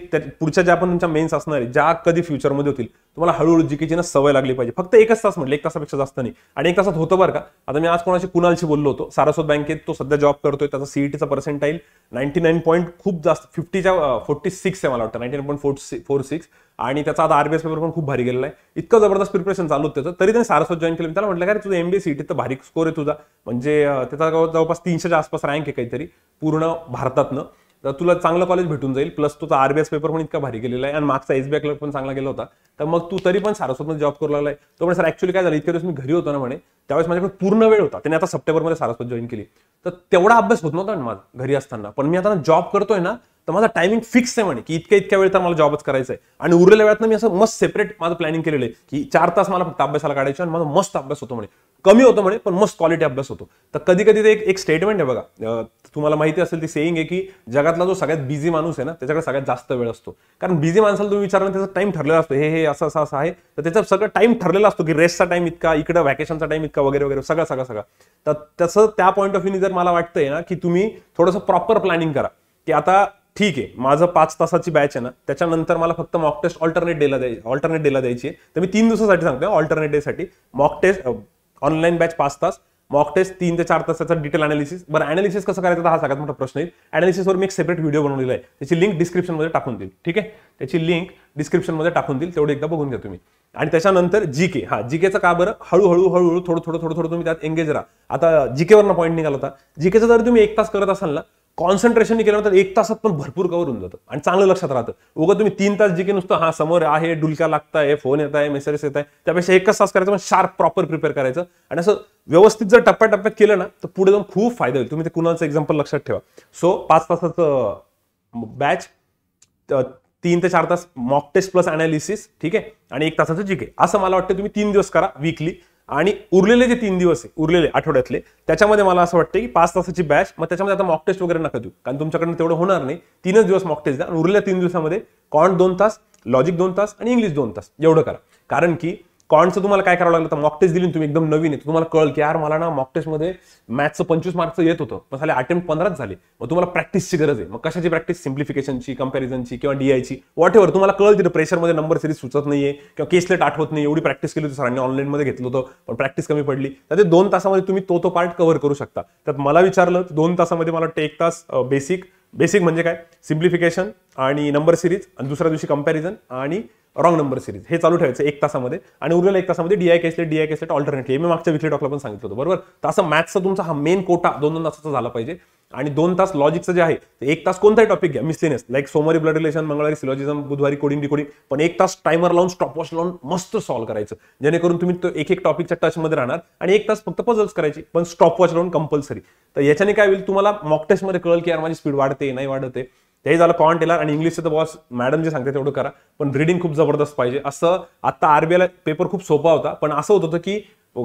पुढच्या ज्या पण तुमच्या मेन्स असणार आहे ज्या कधी फ्युचरमध्ये होतील तुम्हाला हळूहळू जिकेची ना सवय लागली पाहिजे फक्त एकच तास म्हटलं एक तासापेक्षा जास्त नाही आणि एक तासात होतं बरं का आता मी आज कोणाशी कुणालशी बोललो होतो सारस्वत बँकेत तो सध्या जॉब करतोय त्याचा सीईटीचा पर्सेंटाईल नाईन्टी नाईन पॉईंट खूप जास्त फिफ्टीच्या फोर्टी सिक्स आहे मला वाटतं ninety point four four six आणि त्याचा आता आरबीएस पेपर पण खूप भारी गेलेला आहे इतकं जबरदस्त प्रिपरेशन चालू त्याचं तरी त्याने सारस्वत जॉईन केलं त्याला म्हटलं काय तुझं एमबीए सीटी e तर भारी स्कोर आहे तुझा म्हणजे त्याचा जवळपास तीनशेच्या आसपास रँक आहे काहीतरी पूर्ण भारतातनं तर तुला चांगलं कॉलेज भेटून जाईल प्लस तुझा आरबीएस पेपर पण इतका भारी गेलेला आहे आणि मागचा एसबीआय क्लर्क पण चांगला गेला होता तर मग तू तरी पण सारस्वतमध्ये जॉब करू लागलाय तो म्हणजे सर ऍक्च्युली काय झालं इतक्या दिवस मी घरी होतो ना म्हणे त्यावेळेस माझ्याकडे पूर्ण वेळ होता त्याने आता सप्टेंबरमध्ये सारस्वत जॉईन केली तर तेवढा अभ्यास होत नव्हता माझा घरी असताना पण मी आता जॉब करतोय ना तर माझा टायमिंग फिक्स आहे म्हणे की इतक्या इतक्या वेळ तर मला जॉबच करायचा आहे आणि उरलेल्या वेळात मी असं मस्त सेपरेट माझं प्लॅनिंग केलेलं आहे की चार तास मला फक्त अभ्यासाला काढायचे आणि माझा मस्त अभ्यास होतो म्हणे कमी होतो म्हणे पण मस्त क्वालिटी अभ्यास होतो तर कधी कधी ते एक स्टेटमेंट आहे बघा तुम्हाला माहिती असेल ती सेईंग आहे की जगातला जो सगळ्यात बिझी माणूस आहे ना त्याच्याकडे सगळ्यात जास्त वेळ असतो कारण बिझी माणसाला तुम्ही विचारलं त्याचा टाइम ठरलेला असतो हे हे असं असं असं आहे तर त्याचा सगळं टाइम ठरलेला असतो की रेस्टचा टाइम इतका इकडं व्हॅकेशनचा टाइम इतका वगैरे वगैरे सगळं सगळं सगळं तर तसं त्या पॉईंट ऑफ व्ह्यू जर मला वाटतंय ना की तुम्ही थोडंसं प्रॉपर प्लॅनिंग करा की आता ठीक आहे माझं पाच तासाची बॅच आहे ना त्याच्यानंतर मला फक्त मॉक टेस्ट ऑल्टरनेट डेला द्यायची ऑल्टरनेट डेला द्यायची आहे तर मी तीन दिवसासाठी सांगतोय ऑल्टरनेट डेसाठी मॉक टेस्ट ऑनलाईन बॅच पाच तास मॉक टेस्ट तीन ते चार तासाचा डिटेल अनालिसिस बरं ॲनालिसिस कसं करायचं हा सगळ्यात मोठा प्रश्न येईल ॲनालिसिसवर मी एक सेपरेट व्हिडिओ बनवलेला आहे त्याची लिंक डिस्क्रिप्शनमध्ये टाकून देईल ठीक आहे त्याची लिंक डिस्क्रिप्शनमध्ये टाकून देईल तेवढे एकदा बघून घ्या तुम्ही आणि त्याच्यानंतर जी के हा जी केचं का बरं हळूहळू हळूहळू थोडं थोडं थोडं थोडं तुम्ही त्यात एंगेज राहा आता जी केवरनं पॉईंट निघाला होता जी जर तुम्ही एक तास करत असाल ना कॉन्सन्ट्रेशनने केल्यानंतर एक तासात पण भरपूर कवर होऊन जातं आणि चांगलं लक्षात राहतं उगं तुम्ही तीन तास जे की नुसतं हा समोर आहे लागत आहे फोन येत आहे मेसेजेस येत आहे त्यापेक्षा एकच तास करायचं मग शार्प प्रॉपर प्रिपेअर करायचं आणि असं व्यवस्थित जर टप्प्याटप्प्यात केलं ना तर पुढे जाऊन खूप फायदा होईल तुम्ही ते कुणाचं एक्झाम्पल लक्षात ठेवा सो पाच तासाचं बॅच तीन ते चार तास मॉक टेस्ट प्लस अनालिसिस ठीक आहे आणि एक तासाचं जी असं मला वाटतं तुम्ही तीन दिवस करा वीकली आणि उरलेले जे तीन दिवस आहे उरलेले आठवड्यातले त्याच्यामध्ये मला असं वाटतं की पाच तासाची बॅच मग त्याच्यामध्ये आता मॉक टेस्ट वगैरे नका देऊ कारण तुमच्याकडनं तेवढं होणार नाही तीनच दिवस मॉक टेस्ट द्या आणि उरलेल्या तीन दिवसामध्ये कॉन्ट दोन तास लॉजिक दोन तास आणि इंग्लिश दोन तास एवढं करा कारण की कॉन्टचं तुम्हाला काय करावं लागलं तर मॉक टेस्ट दिली तुम्ही एकदम नवीन आहे तुम्हाला कळ की यार मला ना मॉक टेस्टमध्ये मॅथ्सचं पंचवीस मार्कचं येत होतं पण झाले अटेम्प्ट पंधराच झाले मग तुम्हाला प्रॅक्टिसची गरज आहे मग कशाची प्रॅक्टिस सिम्प्लिफिकेशनची कंपॅरिझनची किंवा डीआयची वॉट एव्हर तुम्हाला कळ तिथे प्रेशरमध्ये नंबर सिरीज सुचत नाहीये किंवा केसलेट आठवत नाही एवढी प्रॅक्टिस केली होती सरांनी मध्ये घेतलं होतं पण प्रॅक्टिस कमी पडली तर ते दोन तासामध्ये तुम्ही तो तो पार्ट कव्हर करू शकता तर मला विचारलं दोन तासामध्ये मला वाटतं एक तास बेसिक बेसिक म्हणजे काय सिम्प्लिफिकेशन आणि नंबर सिरीज आणि दुसऱ्या दिवशी कंपॅरिझन आणि रॉंग नंबर सिरीज हे चालू ठेवायचं एक तासामध्ये आणि उरलेल्या एक तासामध्ये डीआय केसले डीआय केसलेट हे मी मागच्या विकली टॉकला पण सांगितलं होतं बरोबर तर असं मॅथ्सचा तुमचा हा मेन कोटा दोन दोन तासाचा झाला पाहिजे आणि दोन तास लॉजिकचं जे आहे एक तास कोणताही टॉपिक घ्या मिसलेनेस लाईक सोमवारी ब्लड रिलेशन मंगळवारी सिलॉजिझम बुधवारी कोडिंग डिकोडिंग पण एक तास टायमर लावून स्टॉपवॉच लावून मस्त सॉल्व्ह करायचं जेणेकरून तुम्ही तो एक एक टॉपिकच्या टचमध्ये राहणार आणि एक तास फक्त पझल्स करायची पण स्टॉपवॉच लावून कंपल्सरी तर याच्याने काय होईल तुम्हाला मॉक टेस्टमध्ये कळेल की यार माझी स्पीड वाढते नाही वाढते हे झालं कॉन्ट येणार आणि इंग्लिशचं तर बॉस मॅडम जे सांगते तेवढं करा पण रिडिंग खूप जबरदस्त पाहिजे असं आता आरबीआयला पेपर खूप सोपा होता पण असं होत होतं की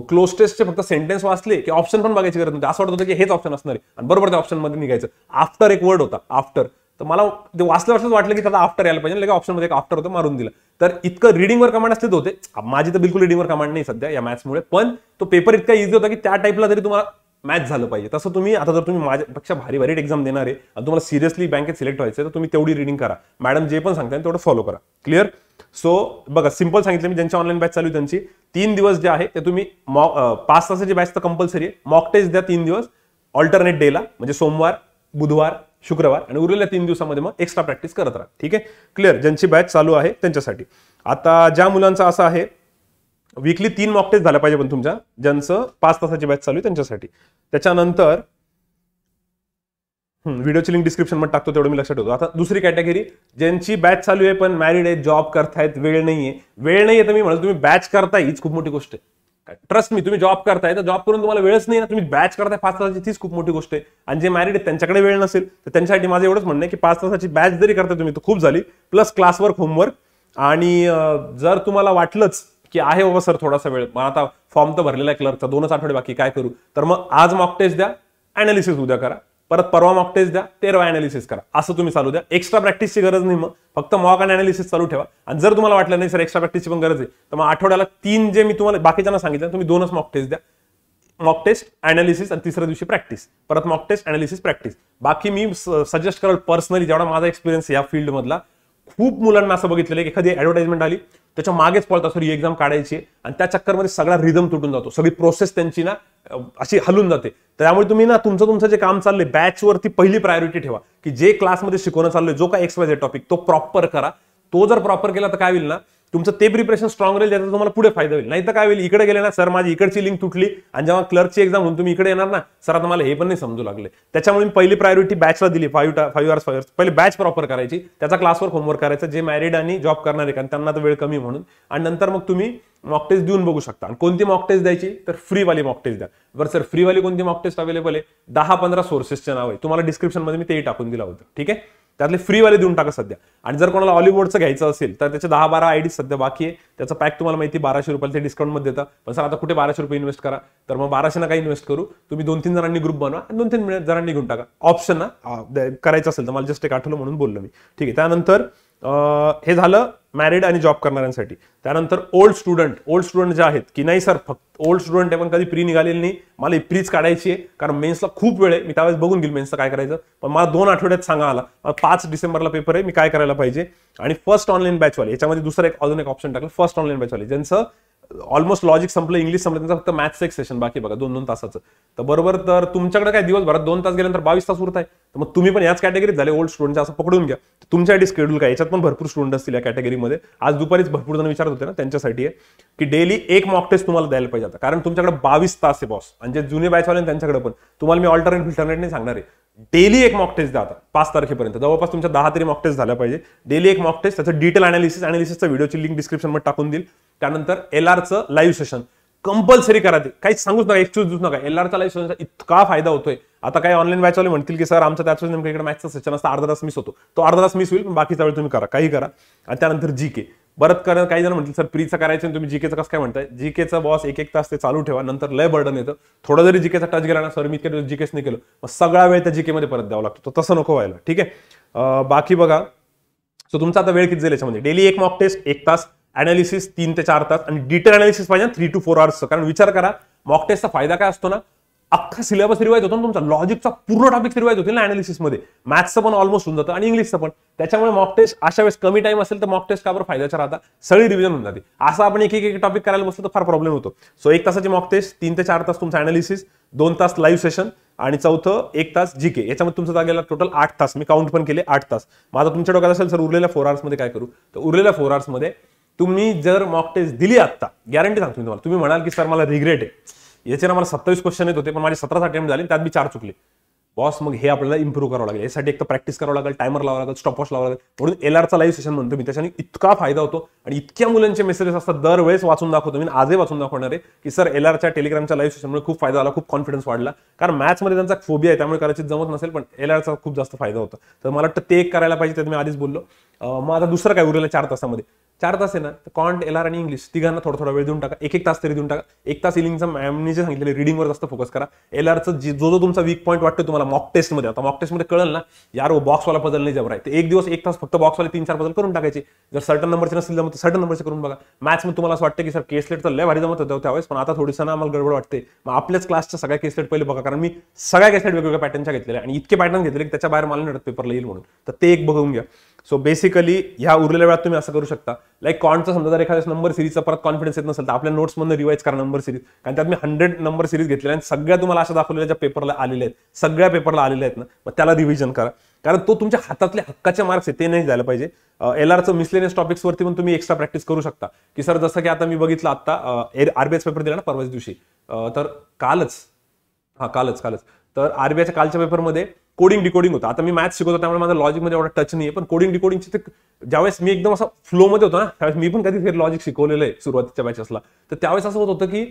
क्लोज टेस्टचे फक्त सेंटेन्स वाचले की ऑप्शन पण बघायची गरज नव्हती असं वाटत होतं की हेच ऑप्शन असणार आहे आणि बरोबर त्या ऑप्शनमध्ये निघायचं आफ्टर एक वर्ड होता आफ्टर तर मला ते वाचल्या वाटलं की त्याला आफ्टर यायला पाहिजे लगेच ऑप्शनमध्ये एक आफ्टर होतं मारून दिलं तर इतकं रिडिंगवर कमांड असले होते माझी तर बिलकुल रिडिंगवर कमांड नाही सध्या या मॅथ्समुळे पण तो पेपर इतका इझी होता की त्या टाईपला जरी तुम्हाला मॅच झालं पाहिजे तसं तुम्ही आता जर तुम्ही माझ्यापेक्षा भारी भारी एक्झाम देणार आहे आणि तुम्हाला सिरियसली बँकेत सिलेक्ट व्हायचं आहे तर तुम्ही तेवढी रिडिंग करा मॅडम जे पण सांगताय तेवढं फॉलो करा क्लिअर सो बघा सिम्पल सांगितलं मी ज्यांची ऑनलाईन बॅच चालू आहे त्यांची तीन दिवस जे आहे ते तुम्ही मॉक पाच तासाची बॅच तर कंपल्सरी आहे मॉक टेस्ट द्या तीन दिवस ऑल्टरनेट डेला म्हणजे सोमवार बुधवार शुक्रवार आणि उरलेल्या तीन दिवसामध्ये मग एक्स्ट्रा प्रॅक्टिस करत राहा ठीक आहे क्लिअर ज्यांची बॅच चालू आहे त्यांच्यासाठी आता ज्या मुलांचं असं आहे वीकली तीन मॉक टेस्ट झाल्या पाहिजे पण तुमच्या ज्यांचं पाच तासाची बॅच चालू आहे त्यांच्यासाठी त्याच्यानंतर व्हिडिओची लिंक डिस्क्रिप्शन मध्ये टाकतो तेवढं मी लक्षात ठेवतो आता दुसरी कॅटेगरी ज्यांची बॅच चालू आहे पण मॅरिड आहे जॉब करतायत वेळ नाहीये वेळ नाही आहे तर मी म्हणतो तुम्ही बॅच करताय हीच खूप मोठी गोष्ट आहे ट्रस्ट मी तुम्ही जॉब करताय तर जॉब करून तुम्हाला वेळच नाही ना तुम्ही बॅच करताय पाच तासाची तीच खूप मोठी गोष्ट आहे आणि जे मॅरिड आहे त्यांच्याकडे वेळ नसेल तर त्यांच्यासाठी माझं एवढंच म्हणणं आहे की पाच तासाची बॅच जरी करताय तुम्ही तर खूप झाली प्लस क्लासवर्क होमवर्क आणि जर तुम्हाला वाटलंच की आहे बाबा सर थोडासा वेळ मग आता फॉर्म तर भरलेला आहे क्लर्कचा दोनच आठवडे बाकी काय करू तर मग आज मॉक टेस्ट द्या अनालिसिस उद्या करा परत परवा मॉक टेस्ट द्या तेरवा अनालिसिस करा असं तुम्ही चालू द्या एक्स्ट्रा प्रॅक्टिसची गरज नाही मग फक्त मॉक आणि अनालिसिस चालू ठेवा आणि जर तुम्हाला वाटलं नाही सर एक्स्ट्रा प्रॅक्टिसची पण गरज आहे तर मग आठवड्याला तीन जे मी तुम्हाला बाकीच्यांना सांगितलं तुम्ही दोनच मॉक टेस्ट द्या मॉक टेस्ट अनालिसिस आणि तिसऱ्या दिवशी प्रॅक्टिस परत मॉक टेस्ट अनालिसिस प्रॅक्टिस बाकी मी सजेस्ट करेल पर्सनली जेवढा माझा एक्सपिरियन्स या फील्डमधला खूप मुलांना असं बघितलेलं की एखादी ॲडव्हर्टाइजमेंट आली त्याच्या मागेच पळतात सर एक्झाम काढायची आणि त्या चक्करमध्ये सगळा रिदम तुटून जातो सगळी प्रोसेस त्यांची ना अशी हलून जाते त्यामुळे तुम्ही ना तुमचं तुमचं जे काम चाललंय बॅचवरती पहिली प्रायोरिटी ठेवा की जे क्लासमध्ये शिकवणं चाललंय जो काय एक्सवायझेड टॉपिक तो प्रॉपर करा तो जर प्रॉपर केला तर काय होईल ना तुमचं ते प्रिपरेशन स्ट्रॉंग राहील त्याचा तुम्हाला पुढे फायदा होईल नाही तर काय होईल इकडे गेले ना सर माझी इकडची लिंक तुटली आणि जेव्हा क्लर्कची एक्झाम होऊन तुम्ही इकडे येणार ना सर आता मला हे पण नाही समजू लागले त्याच्यामुळे मी पहिली प्रायोरिटी बॅचला दिली फाईव्ह फाईव्ह आवर्स फाईव्ह पहिले बॅच प्रॉपर करायची त्याचा क्लासवर होमवर्क करायचा जे मॅरिड आणि जॉब करणारे कारण त्यांना तर वेळ कमी म्हणून आणि नंतर मग तुम्ही मॉक टेस्ट देऊन बघू शकता आणि कोणती मॉक टेस्ट द्यायची तर फ्रीवाली मॉक टेस्ट द्या बरं सर फ्रीवाली कोणती मॉक टेस्ट अवेलेबल आहे दहा पंधरा सोर्सेसचे नाव आहे तुम्हाला डिस्क्रिप्शनमध्ये मी तेही टाकून दिलं होतं ठीक आहे त्यातले फ्रीवाले देऊन टाका सध्या आणि जर कोणाला ऑलिवूडचं घ्यायचं असेल तर त्याचे दहा बारा डी सध्या बाकी आहे त्याचा पॅक तुम्हाला माहिती बाराशे रुपयाला ते डिस्काउंटमध्ये देतात पण सर आता कुठे बाराशे रुपये इन्व्हेस्ट करा तर मग बाराशे ना काही इन्व्हेस्ट करू तुम्ही दोन तीन जणांनी ग्रुप बनवा आणि दोन तीन जणांनी घेऊन टाका ऑप्शन ना करायचं असेल तर मला जस्ट एक आठवलं म्हणून बोललो मी ठीक आहे त्यानंतर हे झालं मॅरिड आणि जॉब करणाऱ्यांसाठी त्यानंतर ओल्ड स्टुडंट ओल्ड स्टुडंट जे आहेत की नाही सर फक्त ओल्ड स्टुडंट आहे पण कधी प्री निघालेली नाही मला प्रीच काढायची आहे कारण मेन्सला खूप वेळ आहे मी त्यावेळेस बघून घेईल मेन्सचं काय करायचं पण मला दोन आठवड्यात सांगा आला पाच डिसेंबरला पेपर आहे मी काय करायला पाहिजे आणि फर्स्ट ऑनलाईन बॅचवाले याच्यामध्ये दुसरं एक अजून एक ऑप्शन टाकलं फर्स्ट ऑनलाईन बॅचवाले ज्यांचं ऑलमोस्ट लॉजिक संपलं इंग्लिश संपलं त्यांचं फक्त मॅथ्स एक सेशन बाकी बघा दोन दोन तासाचं तर बरोबर तर तुमच्याकडे काय दिवसभरात दोन तास गेल्यानंतर बावीस तास उरत आहे तर मग तुम्ही पण याच कॅटेगरीत झाले ओल्ड स्टुडंट असं पकडून घ्या तुमच्यासाठी स्केड्यूल काय याच्यात पण भरपूर स्टुडंट असतील या कॅटेगरीमध्ये आज दुपारीच भरपूर जण विचारत होते ना त्यांच्यासाठी आहे की डेली एक मॉक टेस्ट तुम्हाला द्यायला पाहिजे आता कारण तुमच्याकडे बावीस तास आहे बॉस म्हणजे जे जुने वाले त्यांच्याकडे पण तुम्हाला मी ऑल्टरनेट फिल्टरनेट नाही सांगणार आहे डेली एक मॉक टेस्ट द्या आता पाच तारखेपर्यंत जवळपास तुमच्या दहा तरी मॉक टेस्ट झाल्या पाहिजे डेली एक मॉक टेस्ट त्याचं डिटेल अनालिसिस अनालिसिसचा व्हिडिओची लिंक डिस्क्रिप्शनमध्ये टाकून देईल त्यानंतर एल आरचं लाईव्ह सेशन कंपल्सरी करा ते काहीच सांगूच नका एक्सक्यूज देऊच नका एल आरचा लाईव्ह सेशनचा इतका फायदा होतोय आता काही ऑनलाईन मॅचवाले म्हणतील की सर आमचा त्याच नेमकं इकडे मॅचचा सेशन असता अर्धा तास मिस होतो तो अर्धा तास मिस होईल पण बाकीचा वेळ तुम्ही करा काही करा आणि त्यानंतर जी के बरत कारण काही जण म्हटलं सर प्रीचं करायचं आणि तुम्ही जीकेचं कसं काय म्हणताय जीकेचा बॉस एक एक तास ते चालू ठेवा नंतर लय बर्डन येतं थोडं जरी जीकेचा टच गेला ना सर मी केलं जीकेच नाही केलं मग सगळा वेळ त्या जीकेमध्ये परत द्यावा लागतो तसं नको व्हायला ठीक आहे बाकी बघा सो तुमचा आता वेळ किती जाईल याच्यामध्ये डेली एक मॉक टेस्ट एक तास अनालिसिस तीन ते चार तास आणि डिटेल अनालिसिस पाहिजे थ्री टू फोर आवर्सचं कारण विचार करा मॉक टेस्टचा फायदा काय असतो ना अख्खा सिलेबस रिवाईज होतो ना तुमचा लॉजिकचा पूर्ण टॉपिक रिवाईज होतील ना अनालिसिसमध्ये मॅथ्सचं पण ऑलमोस्ट होऊन जातं आणि इंग्लिशचं पण त्याच्यामुळे मॉक टेस्ट अशा वेळेस कमी टाइम असेल तर मॉक टेस्ट कावर फायद्याच्या राहतात सगळी रिव्हिजन होऊन जाते असं आपण एक एक टॉपिक करायला बसलो तर फार प्रॉब्लेम होतो सो एक तासाची मॉक टेस्ट तीन ते चार तास तुमचा अनालिसिस दोन तास लाईव्ह सेशन आणि चौथं एक तास जी के याच्यामध्ये तुमचा जागेला टोटल आठ तास मी काउंट पण केले आठ तास माझा तुमच्या डोक्यात असेल सर उरलेल्या फोर आवर्समध्ये काय करू तर उरलेल्या फोर आवर्समध्ये तुम्ही जर मॉक टेस्ट दिली आत्ता गॅरंटी सांगतो तुम्हाला तुम्ही म्हणाल की सर मला रिग्रेट आहे याचे ना मला सत्तावीस क्वेश्चन येत होते पण माझे सतराच अटेम्प्ट झाले त्यात मी चार चुकले बॉस मग हे आपल्याला इम्प्रूव्ह करावं लागेल यासाठी एक तर प्रॅक्टिस करावं लागेल टायमर लावावं लागेल स्टॉपवॉच लावावं लागेल म्हणून एल आरचा लाईव्ह सेशन म्हणतो मी त्याच्याने इतका फायदा होतो आणि इतक्या मुलांचे मेसेजेस असतात दरवेळेस वाचून दाखवतो मी आजही वाचून दाखवणार आहे की सर एल आरच्या टेलिग्रामच्या लाईव्ह सेशनमुळे खूप फायदा झाला खूप कॉन्फिडन्स वाढला कारण मॅथ्समध्ये त्यांचा फोबिया आहे त्यामुळे कदाचित जमत नसेल पण एल आरचा खूप जास्त फायदा होता तर मला वाटतं ते एक करायला पाहिजे तर मी आधीच बोललो मग आता दुसरं काय उरलेलं चार तासामध्ये चार तास आहे ना कॉन्ट एल आणि इंग्लिश तिघांना थोडा थोडा वेळ देऊन टाका एक एक तास तरी देऊन टाका एक तास इलिंगचा मॅमने जे सांगितले रिडिंगवर जास्त फोकस करा एल आरचं जे जो जो तुमचा वीक पॉईंट वाटतो तुम्हाला मॉक टेस्टमध्ये आता मॉक टेस्टमध्ये कळेल ना यार ओ बॉक्सवाला बदल नाही जबर आहे एक दिवस एक तास फक्त बॉक्सवाले तीन चार बदल करून टाकायचे जर सर्टन नंबरचे नसतील तर सर्टन नंबरचे करून बघा मध्ये तुम्हाला असं वाटतं की सर केसलेट तर लय भारी जमत होतं त्यावेळेस पण आता थोडीसा आम्हाला गडबड वाटते मग आपल्याच क्लासच्या सगळ्या केसलेट पहिले बघा कारण मी सगळ्या केसलेट वेगवेगळ्या पॅटर्नच्या घेतलेल्या आणि इतके पॅटर्न घेतले की त्याच्या बाहेर मला पेपरला येईल म्हणून तर ते एक बघून घ्या सो बेसिकली ह्या उरलेल्या वेळात तुम्ही असं करू शकता लाईक कॉन्टचा समजा जर एखाद्या नंबर सिरीजचा परत कॉन्फिडन्स येत नसेल तर आपल्या नोट्समधून रिवाईज करा नंबर सिरीज कारण त्यात मी हंड्रेड नंबर सिरीज घेतलेल्या आणि सगळ्या तुम्हाला अशा दाखवलेल्या ज्या पेपरला आलेल्या आहेत सगळ्या पेपरला आलेल्या आहेत ना मग त्याला रिव्हिजन करा कारण तो तुमच्या हातातले हक्काचे मार्क्स आहे ते नाही झालं पाहिजे एल आरचं मिसलेनियस टॉपिक्सवरती पण तुम्ही एक्स्ट्रा प्रॅक्टिस करू शकता की सर जसं की आता मी बघितलं आता आरबीएस पेपर दिला ना परवाच दिवशी तर कालच हा कालच कालच तर आरबीआयच्या कालच्या पेपरमध्ये कोडिंग डिकोडिंग होतं आता मी मॅथ्स शिकवतो त्यामुळे माझा लॉजिकमध्ये एवढा टच नाही पण कोडिंग डिकोडिंगची ते ज्यावेळेस मी एकदम असा फ्लोमध्ये होतो ना त्यावेळेस मी पण कधी लॉजिक शिकवलेलं आहे सुरुवातीच्या बॅचेसला तर त्यावेळेस असं होत होतं की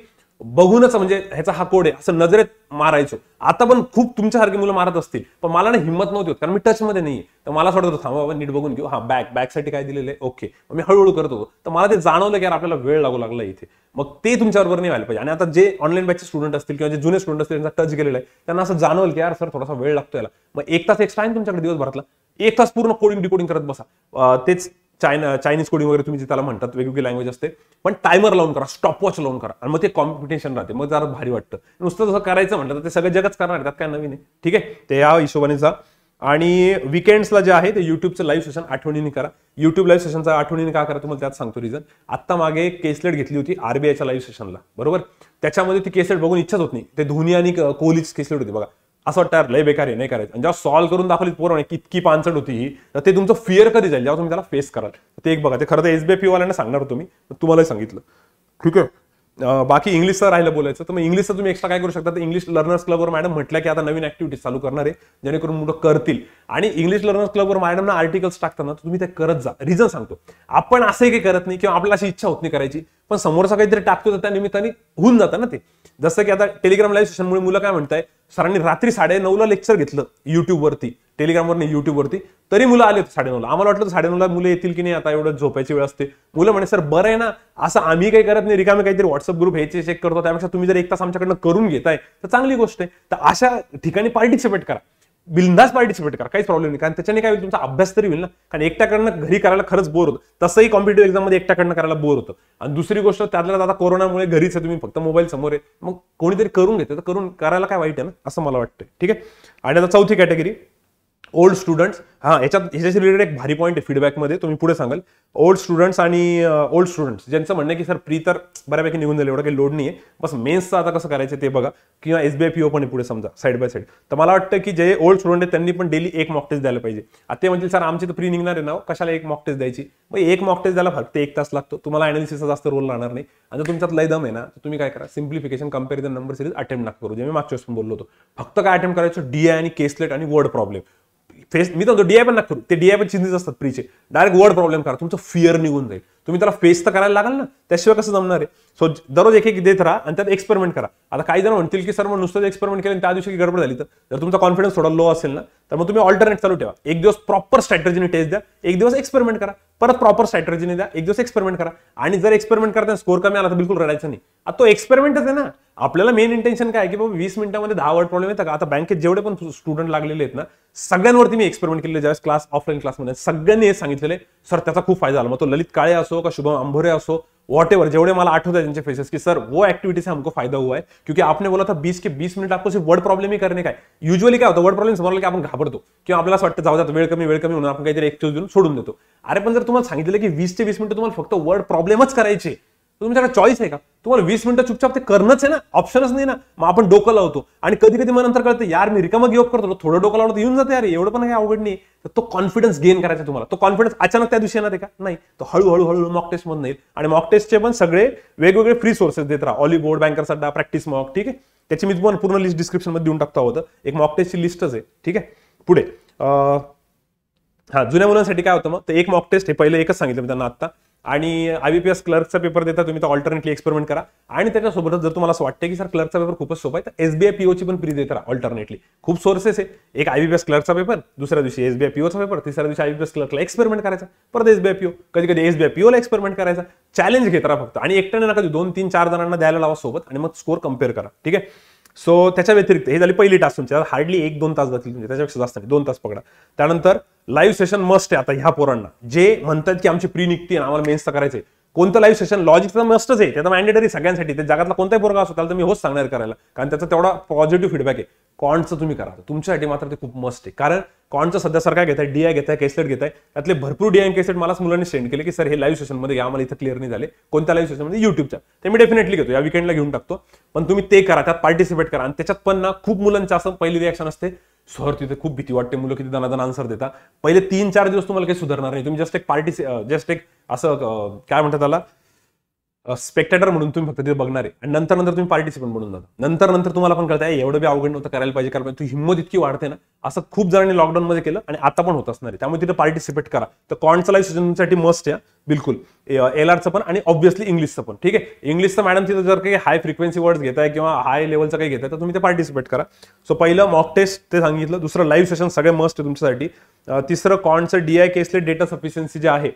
बघूनच म्हणजे ह्याचा हा कोड आहे असं नजरेत मारायचो आता पण खूप तुमच्यासारखी मुलं मारत असतील पण मला ना हिंमत नव्हती होत कारण मी टचमध्ये नाही तर मला असं थांबा बाबा नीट बघून घेऊ हा बॅक बॅकसाठी काय दिलेलं आहे ओके मग मी हळूहळू करत होतो तर मला ते जाणवलं की आपल्याला वेळ लागू लागला इथे मग ते तुमच्याबरोबर नाही व्हायला पाहिजे आणि आता जे ऑनलाईन बॅचचे स्टुडंट असतील किंवा जे जुने स्टुडंट असतील त्यांचा टच गेलेला आहे त्यांना असं जाणवलं की यार सर थोडासा वेळ लागतो याला मग एक तास एक्स्ट्रा आहे तुमच्याकडे भरतला एक तास पूर्ण कोडिंग डिकोडिंग करत बसा तेच चायना चायनीज कोडिंग वगैरे तुम्ही जे त्याला म्हणतात वेगवेगळी लँग्वेज असते पण टायमर लावून करा स्टॉपवॉच लावून करा आणि मग ते कॉम्पिटिशन राहते मग जरा भारी वाटतं नुसतं जसं करायचं म्हटलं तर ते सगळं जगच करणार त्यात काय नवीन आहे ठीक आहे ते या हिशोबाने जा आणि विकेंड्सला जे आहे ते युट्यूबचं लाईव्ह सेशन आठवणीने करा युट्यूब लाईव्ह सेशनचा आठवणीने का करा तुम्हाला त्यात सांगतो रिझन आत्ता मागे केसलेट घेतली होती आरबीआयच्या लाईव्ह सेशनला बरोबर त्याच्यामध्ये ती केसलेट बघून इच्छाच होत नाही ते धोनी आणि कोहलीच केसलेट होती बघा असं वाटतं यार लय आहे नाही करायचं आणि जेव्हा सॉल्व्ह करून दाखवली पूर्ण कितकी इतकी पानसड होती ही तर ते तुमचं फिअर कधी जाईल जेव्हा तुम्ही त्याला फेस कराल ते एक बघा ते खरं तर बी e वाल्यांना सांगणार होतो मी तुम्हालाही सांगितलं ठीक आहे बाकी इंग्लिशचं राहिलं बोलायचं तर मग इंग्लिशचं तुम्ही एक्स्ट्रा काय करू शकता तर इंग्लिश लर्नर्स क्लबवर मॅडम म्हटलं की आता नवीन ऍक्टिव्हिटीज चालू करणार आहे जेणेकरून मुलं करतील आणि इंग्लिश लर्नर्स क्लबवर मॅडमना आर्टिकल्स टाकताना तुम्ही ते करत जा रिझन सांगतो आपण असंही काही करत नाही किंवा आपल्याला अशी इच्छा होत नाही करायची पण समोरचा काहीतरी टाकतो तर त्या निमित्ताने होऊन जातं ना ते जसं की आता टेलिग्राम लाईव्ह सेशनमुळे मुलं काय म्हणताय सरांनी रात्री साडे नऊला लेक्चर घेतलं युट्यूबवरती नाही युट्यूबवरती तरी मुलं आले साडे साडेनऊला आम्हाला वाटलं साडेनऊला मुलं येतील की नाही आता एवढं झोपायची वेळ असते मुलं म्हणे सर बरं आहे ना असं आम्ही काही करत नाही रिकामे काहीतरी व्हॉट्सअप ग्रुप हे चेक करतो त्यापेक्षा तुम्ही जर एक तास आमच्याकडनं करून घेताय तर चांगली गोष्ट आहे तर अशा ठिकाणी पार्टिसिपेट करा बिंदास पार्टिसिपेट करा काहीच प्रॉब्लेम नाही कारण त्याच्याने काय होईल तुमचा अभ्यास तरी होईल ना कारण एकट्याकडनं घरी करायला खरंच बोर होतं तसंही कॉम्पिटेटिव्ह मध्ये एकट्याकडनं करायला बोर होतं आणि दुसरी गोष्ट त्यातल्या आता कोरोनामुळे घरीच आहे तुम्ही फक्त मोबाईल समोर आहे मग कोणीतरी करून घेते तर करून करायला काय वाईट आहे ना असं मला वाटतं ठीक आहे आणि आता चौथी कॅटेगरी ओल्ड स्टुडंट्स हां याच्यात ह्याच्याशी रिलेटेड एक भारी पॉईंट आहे फीडबॅकमध्ये तुम्ही पुढे सांगाल ओल्ड स्टुडंट्स आणि ओल्ड स्टुडंट्स ज्यांचं म्हणणं की सर प्री तर बऱ्यापैकी निघून जाईल एवढं काही लोड नाही आहे बस मेन्सचं आता कसं करायचं ते बघा किंवा एस बी पण पुढे समजा साईड बाय साईड तर मला वाटतं की जे ओल्ड स्टुडंट आहेत त्यांनी पण डेली एक मॉक टेस्ट द्यायला पाहिजे आता ते म्हणजे सर आमची तर प्री निघणार आहे ना हो, कशाला एक मॉक टेस्ट द्यायची मग एक मॉक टेस्ट द्यायला फक्त एक तास लागतो तुम्हाला अॅनालिसिसचा जास्त रोल लागणार नाही आणि तुमच्यात लय दम आहे ना तुम्ही काय करा simplification comparison number series attempt नका करू जे मी मागच्या वेळेस बोललो होतो फक्त काय अटेम्प्ट करायचं डी आणि केसलेट आणि वर्ड प्रॉब्लेम फेस मी सांगतो डीआय पण लागतो ते डीआय पण चिंतेत असतात प्रीचे डायरेक्ट वर्ड प्रॉब्लेम करा तुमचं फिअर निघून जाईल तुम्ही त्याला फेस तर करायला लागाल ना त्याशिवाय कसं जमणार आहे सो दररोज एक एक देत राहा आणि त्यात एक्सपेरिमेंट करा आता काही जण म्हणतील की सर मग नुसतं एक्सपेरिमेंट केलं त्या दिवशी गडबड झाली तर जर तुमचा कॉन्फिडन्स थोडा लो असेल ना तर मग तुम्ही ऑल्टरनेट चालू ठेवा एक दिवस प्रॉपर स्ट्रॅटर्जीने टेस्ट द्या एक दिवस एक्सपेरिमेंट करा परत प्रॉपर स्ट्रॅटर्जीने द्या एक दिवस एक्सपेरिमेंट करा आणि जर एक्सपेरिमेंट करताना स्कोर कमी आला तर बिलकुल रडायचं नाही आता तो एक्सपेरिमेंटच आहे ना आपल्याला मेन इंटेन्शन काय की बाबा वीस मिनिटांमध्ये दहा वर्ड प्रॉब्लेम येतात का आता बँकेत जेवढे पण स्टुडंट लागलेले आहेत ना सगळ्यांवरती मी एक्सपेरिमेंट केले ज्यावेळेस क्लास ऑफलाईन क्लासमध्ये सगळ्यांनी हे सांगितलेले सर त्याचा खूप फायदा झाला मग तो ललित काळे असो असो का शुभम अंभोरे असो वॉट एवर जेवढे मला आठवत आहे त्यांच्या फेसेस की सर वो ऍक्टिव्हिटी से हमको फायदा हुआ है क्योंकि आपने बोला था बीस के बीस मिनिट आपको सिर्फ वर्ड प्रॉब्लेम ही करने का है काय होतं वर्ड प्रॉब्लेम समोर की आपण घाबरतो किंवा आपल्याला वाटतं जाऊ जातो वेळ कमी वेळ कमी म्हणून आपण काहीतरी एक्सक्यूज देऊन सोडून देतो अरे पण जर तुम्हाला सांगितलं की वीस ते वीस मिनिट तुम्हाला फक्त वर्ड प्रॉब्लेमच करायचे तुमच्याकडे चॉईस आहे का तुम्हाला वीस मिनिटं चुपचाप ते करणंच आहे ना ऑप्शनच नाही ना मग आपण डोकं लावतो आणि कधी कधी मग नंतर कळतं यार मी रिकामा योग करतो थोडं डोकं लावतो तर येऊन जाते यार एवढं पण काही अवघड नाही तर तो कॉन्फिडन्स गेन करायचा तुम्हाला तो कॉन्फिडन्स अचानक त्या दिवशी येणार आहे का नाही तो हळूहळू हळूहळू मॉक टेस्ट मधून येईल आणि मॉक टेस्टचे पण सगळे वेगवेगळे फ्री सोर्सेस देत राहा Oliveboard Bankersadda practice mock ठीक आहे त्याची मी तुम्हाला पूर्ण लिस्ट मध्ये देऊन टाकतो होतं एक मॉक टेस्टची लिस्टच आहे ठीक आहे पुढे हा जुन्या मुलांसाठी काय होतं मग एक मॉक टेस्ट हे पहिले एकच सांगितलं मी त्यांना आता आणि आय बी पी एस क्लर्कचा पेपर देता तुम्ही तर ऑल्टरनेटली एक्सपेरिमेंट करा आणि त्याच्यासोबतच जर तुम्हाला असं वाटतं की सर क्लर्कचा पेपर खूपच सोपा आहे तर एसबीआय पीओची पण प्री देत राहा ऑल्टरनेटली खूप सोर्सेस आहे एक आय क्लर्कचा पेपर दुसऱ्या दिवशी एसबीआय पीओचा पेपर तिसऱ्या दिवशी आय बी पी एस क्लर्कला एक्सपेरिमेंट करायचा परत एसबीआय पीओ कधी कधी एसबीआय पीओला एक्सपेरिमेंट करायचा चॅलेंज घेत राहा फक्त आणि एकट्याने कधी दोन तीन चार जणांना द्यायला लावा सोबत आणि मग स्कोर कम्पेअर करा ठीक आहे सो त्याच्या व्यतिरिक्त हे झाली पहिली टास्क तुमची हार्डली एक दोन तास जातील त्याच्यापेक्षा जास्त नाही दोन तास पकडा त्यानंतर लाईव्ह सेशन मस्ट आहे आता ह्या पोरांना जे म्हणतात की आमची प्री निघते आम्हाला मेन्स करायचे कोणतं लाईव्ह सेशन तर मस्टच आहे त्याचा मॅन्डेटरी सगळ्यांसाठी ते जगातला कोणताही पोरगा असतो त्याला मी होच सांगणार करायला कारण त्याचा तेवढा पॉझिटिव्ह फीडबॅक आहे कॉन्टचं तुम्ही करा तुमच्यासाठी मात्र ते खूप मस्त आहे कारण कॉन्टचं सध्या सर काय घेताय डीआय घेताय केसलेट घेताय त्यातले भरपूर आय केसलेट मलाच मुलांनी सेंड केले की सर हे लाईव्ह सेशनमध्ये या मला इथं क्लिअर नाही झाले कोणत्या लाईव्ह सेशनमध्ये युट्यूबच्या ते मी डेफिनेटली घेतो या विकेंडला घेऊन टाकतो पण तुम्ही ते करा त्यात पार्टिसिपेट करा आणि त्याच्यात पण ना खूप मुलांचं असं पहिली रिॲक्शन असते सर तिथे खूप भीती वाटते मुलं किती दनादन आन्सर देता पहिले तीन चार दिवस तुम्हाला काही सुधारणार नाही तुम्ही जस्ट एक पार्टी जस्ट एक असं काय म्हणतात त्याला स्पेक्टेटर म्हणून तुम्ही फक्त तिथे बघणार आहे आणि नंतर नंतर तुम्ही पार्टिसिपंट म्हणून जाता नंतर नंतर तुम्हाला पण कळतं एवढं बी अवघड नव्हतं करायला पाहिजे कारण तू हिंमत इतकी वाढते ना असं खूप जणांनी लॉकडाऊनमध्ये केलं आणि आता पण होत असणार आहे त्यामुळे तिथे पार्टिसिपेट करा तर कॉन्टचा लाईव्ह सेशनसाठी मस्ट आहे बिलकुल एल आरचं पण आणि ऑब्व्हियसली इंग्लिशचं पण ठीक आहे इंग्लिशचं मॅडम तिथं जर काही हाय फ्रिक्वेन्सी वर्ड्स घेताय किंवा हाय लेवलचं काही घेताय तर तुम्ही ते पार्टिसिपेट करा सो पहिलं मॉक टेस्ट ते सांगितलं दुसरं लाईव्ह सेशन सगळे मस्ट आहे तुमच्यासाठी तिसरं कॉन्टचं डीआय केसले डेटा सफिशियन्सी जे आहे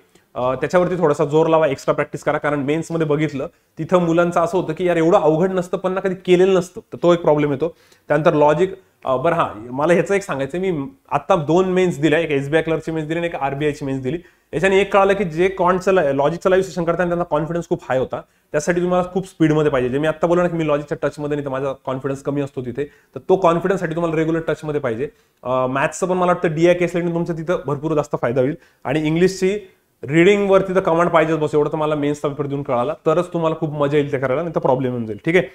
त्याच्यावरती थोडासा जोर लावा एक्स्ट्रा प्रॅक्टिस करा कारण मेन्समध्ये बघितलं तिथं मुलांचं असं होतं की यार एवढं अवघड नसतं पण ना कधी केलेलं नसतं तर तो एक प्रॉब्लेम येतो त्यानंतर लॉजिक बरं हां मला ह्याचं एक सांगायचं मी आत्ता दोन मेन्स दिल्या एक एसबीआय क्लर्कची मेन्स दिली आणि एक आरबीआयची मेन्स दिली याच्याने एक कळालं की जे कॉन्टचं लॉजिकचं लाईव्ह सेशन करताना त्यांना कॉन्फिडन्स खूप हाय होता त्यासाठी तुम्हाला खूप स्पीडमध्ये पाहिजे जे मी आता बोलणार ना की मी लॉजिकच्या टचमध्ये नाही माझा कॉन्फिडन्स कमी असतो तिथे तर तो कॉन्फिडन्ससाठी तुम्हाला रेग्युलर टचमध्ये पाहिजे मॅथ्सचं पण मला वाटतं डीआय केसला तुमचं तिथं भरपूर जास्त फायदा होईल आणि इंग्लिशची रिडिंगवर तिथं कमांड पाहिजेच बस एवढं तुम्हाला मेन्स पेपर देऊन कळाला तरच तुम्हाला खूप मजा येईल ते करायला नाही तर प्रॉब्लेम होऊन जाईल ठीक आहे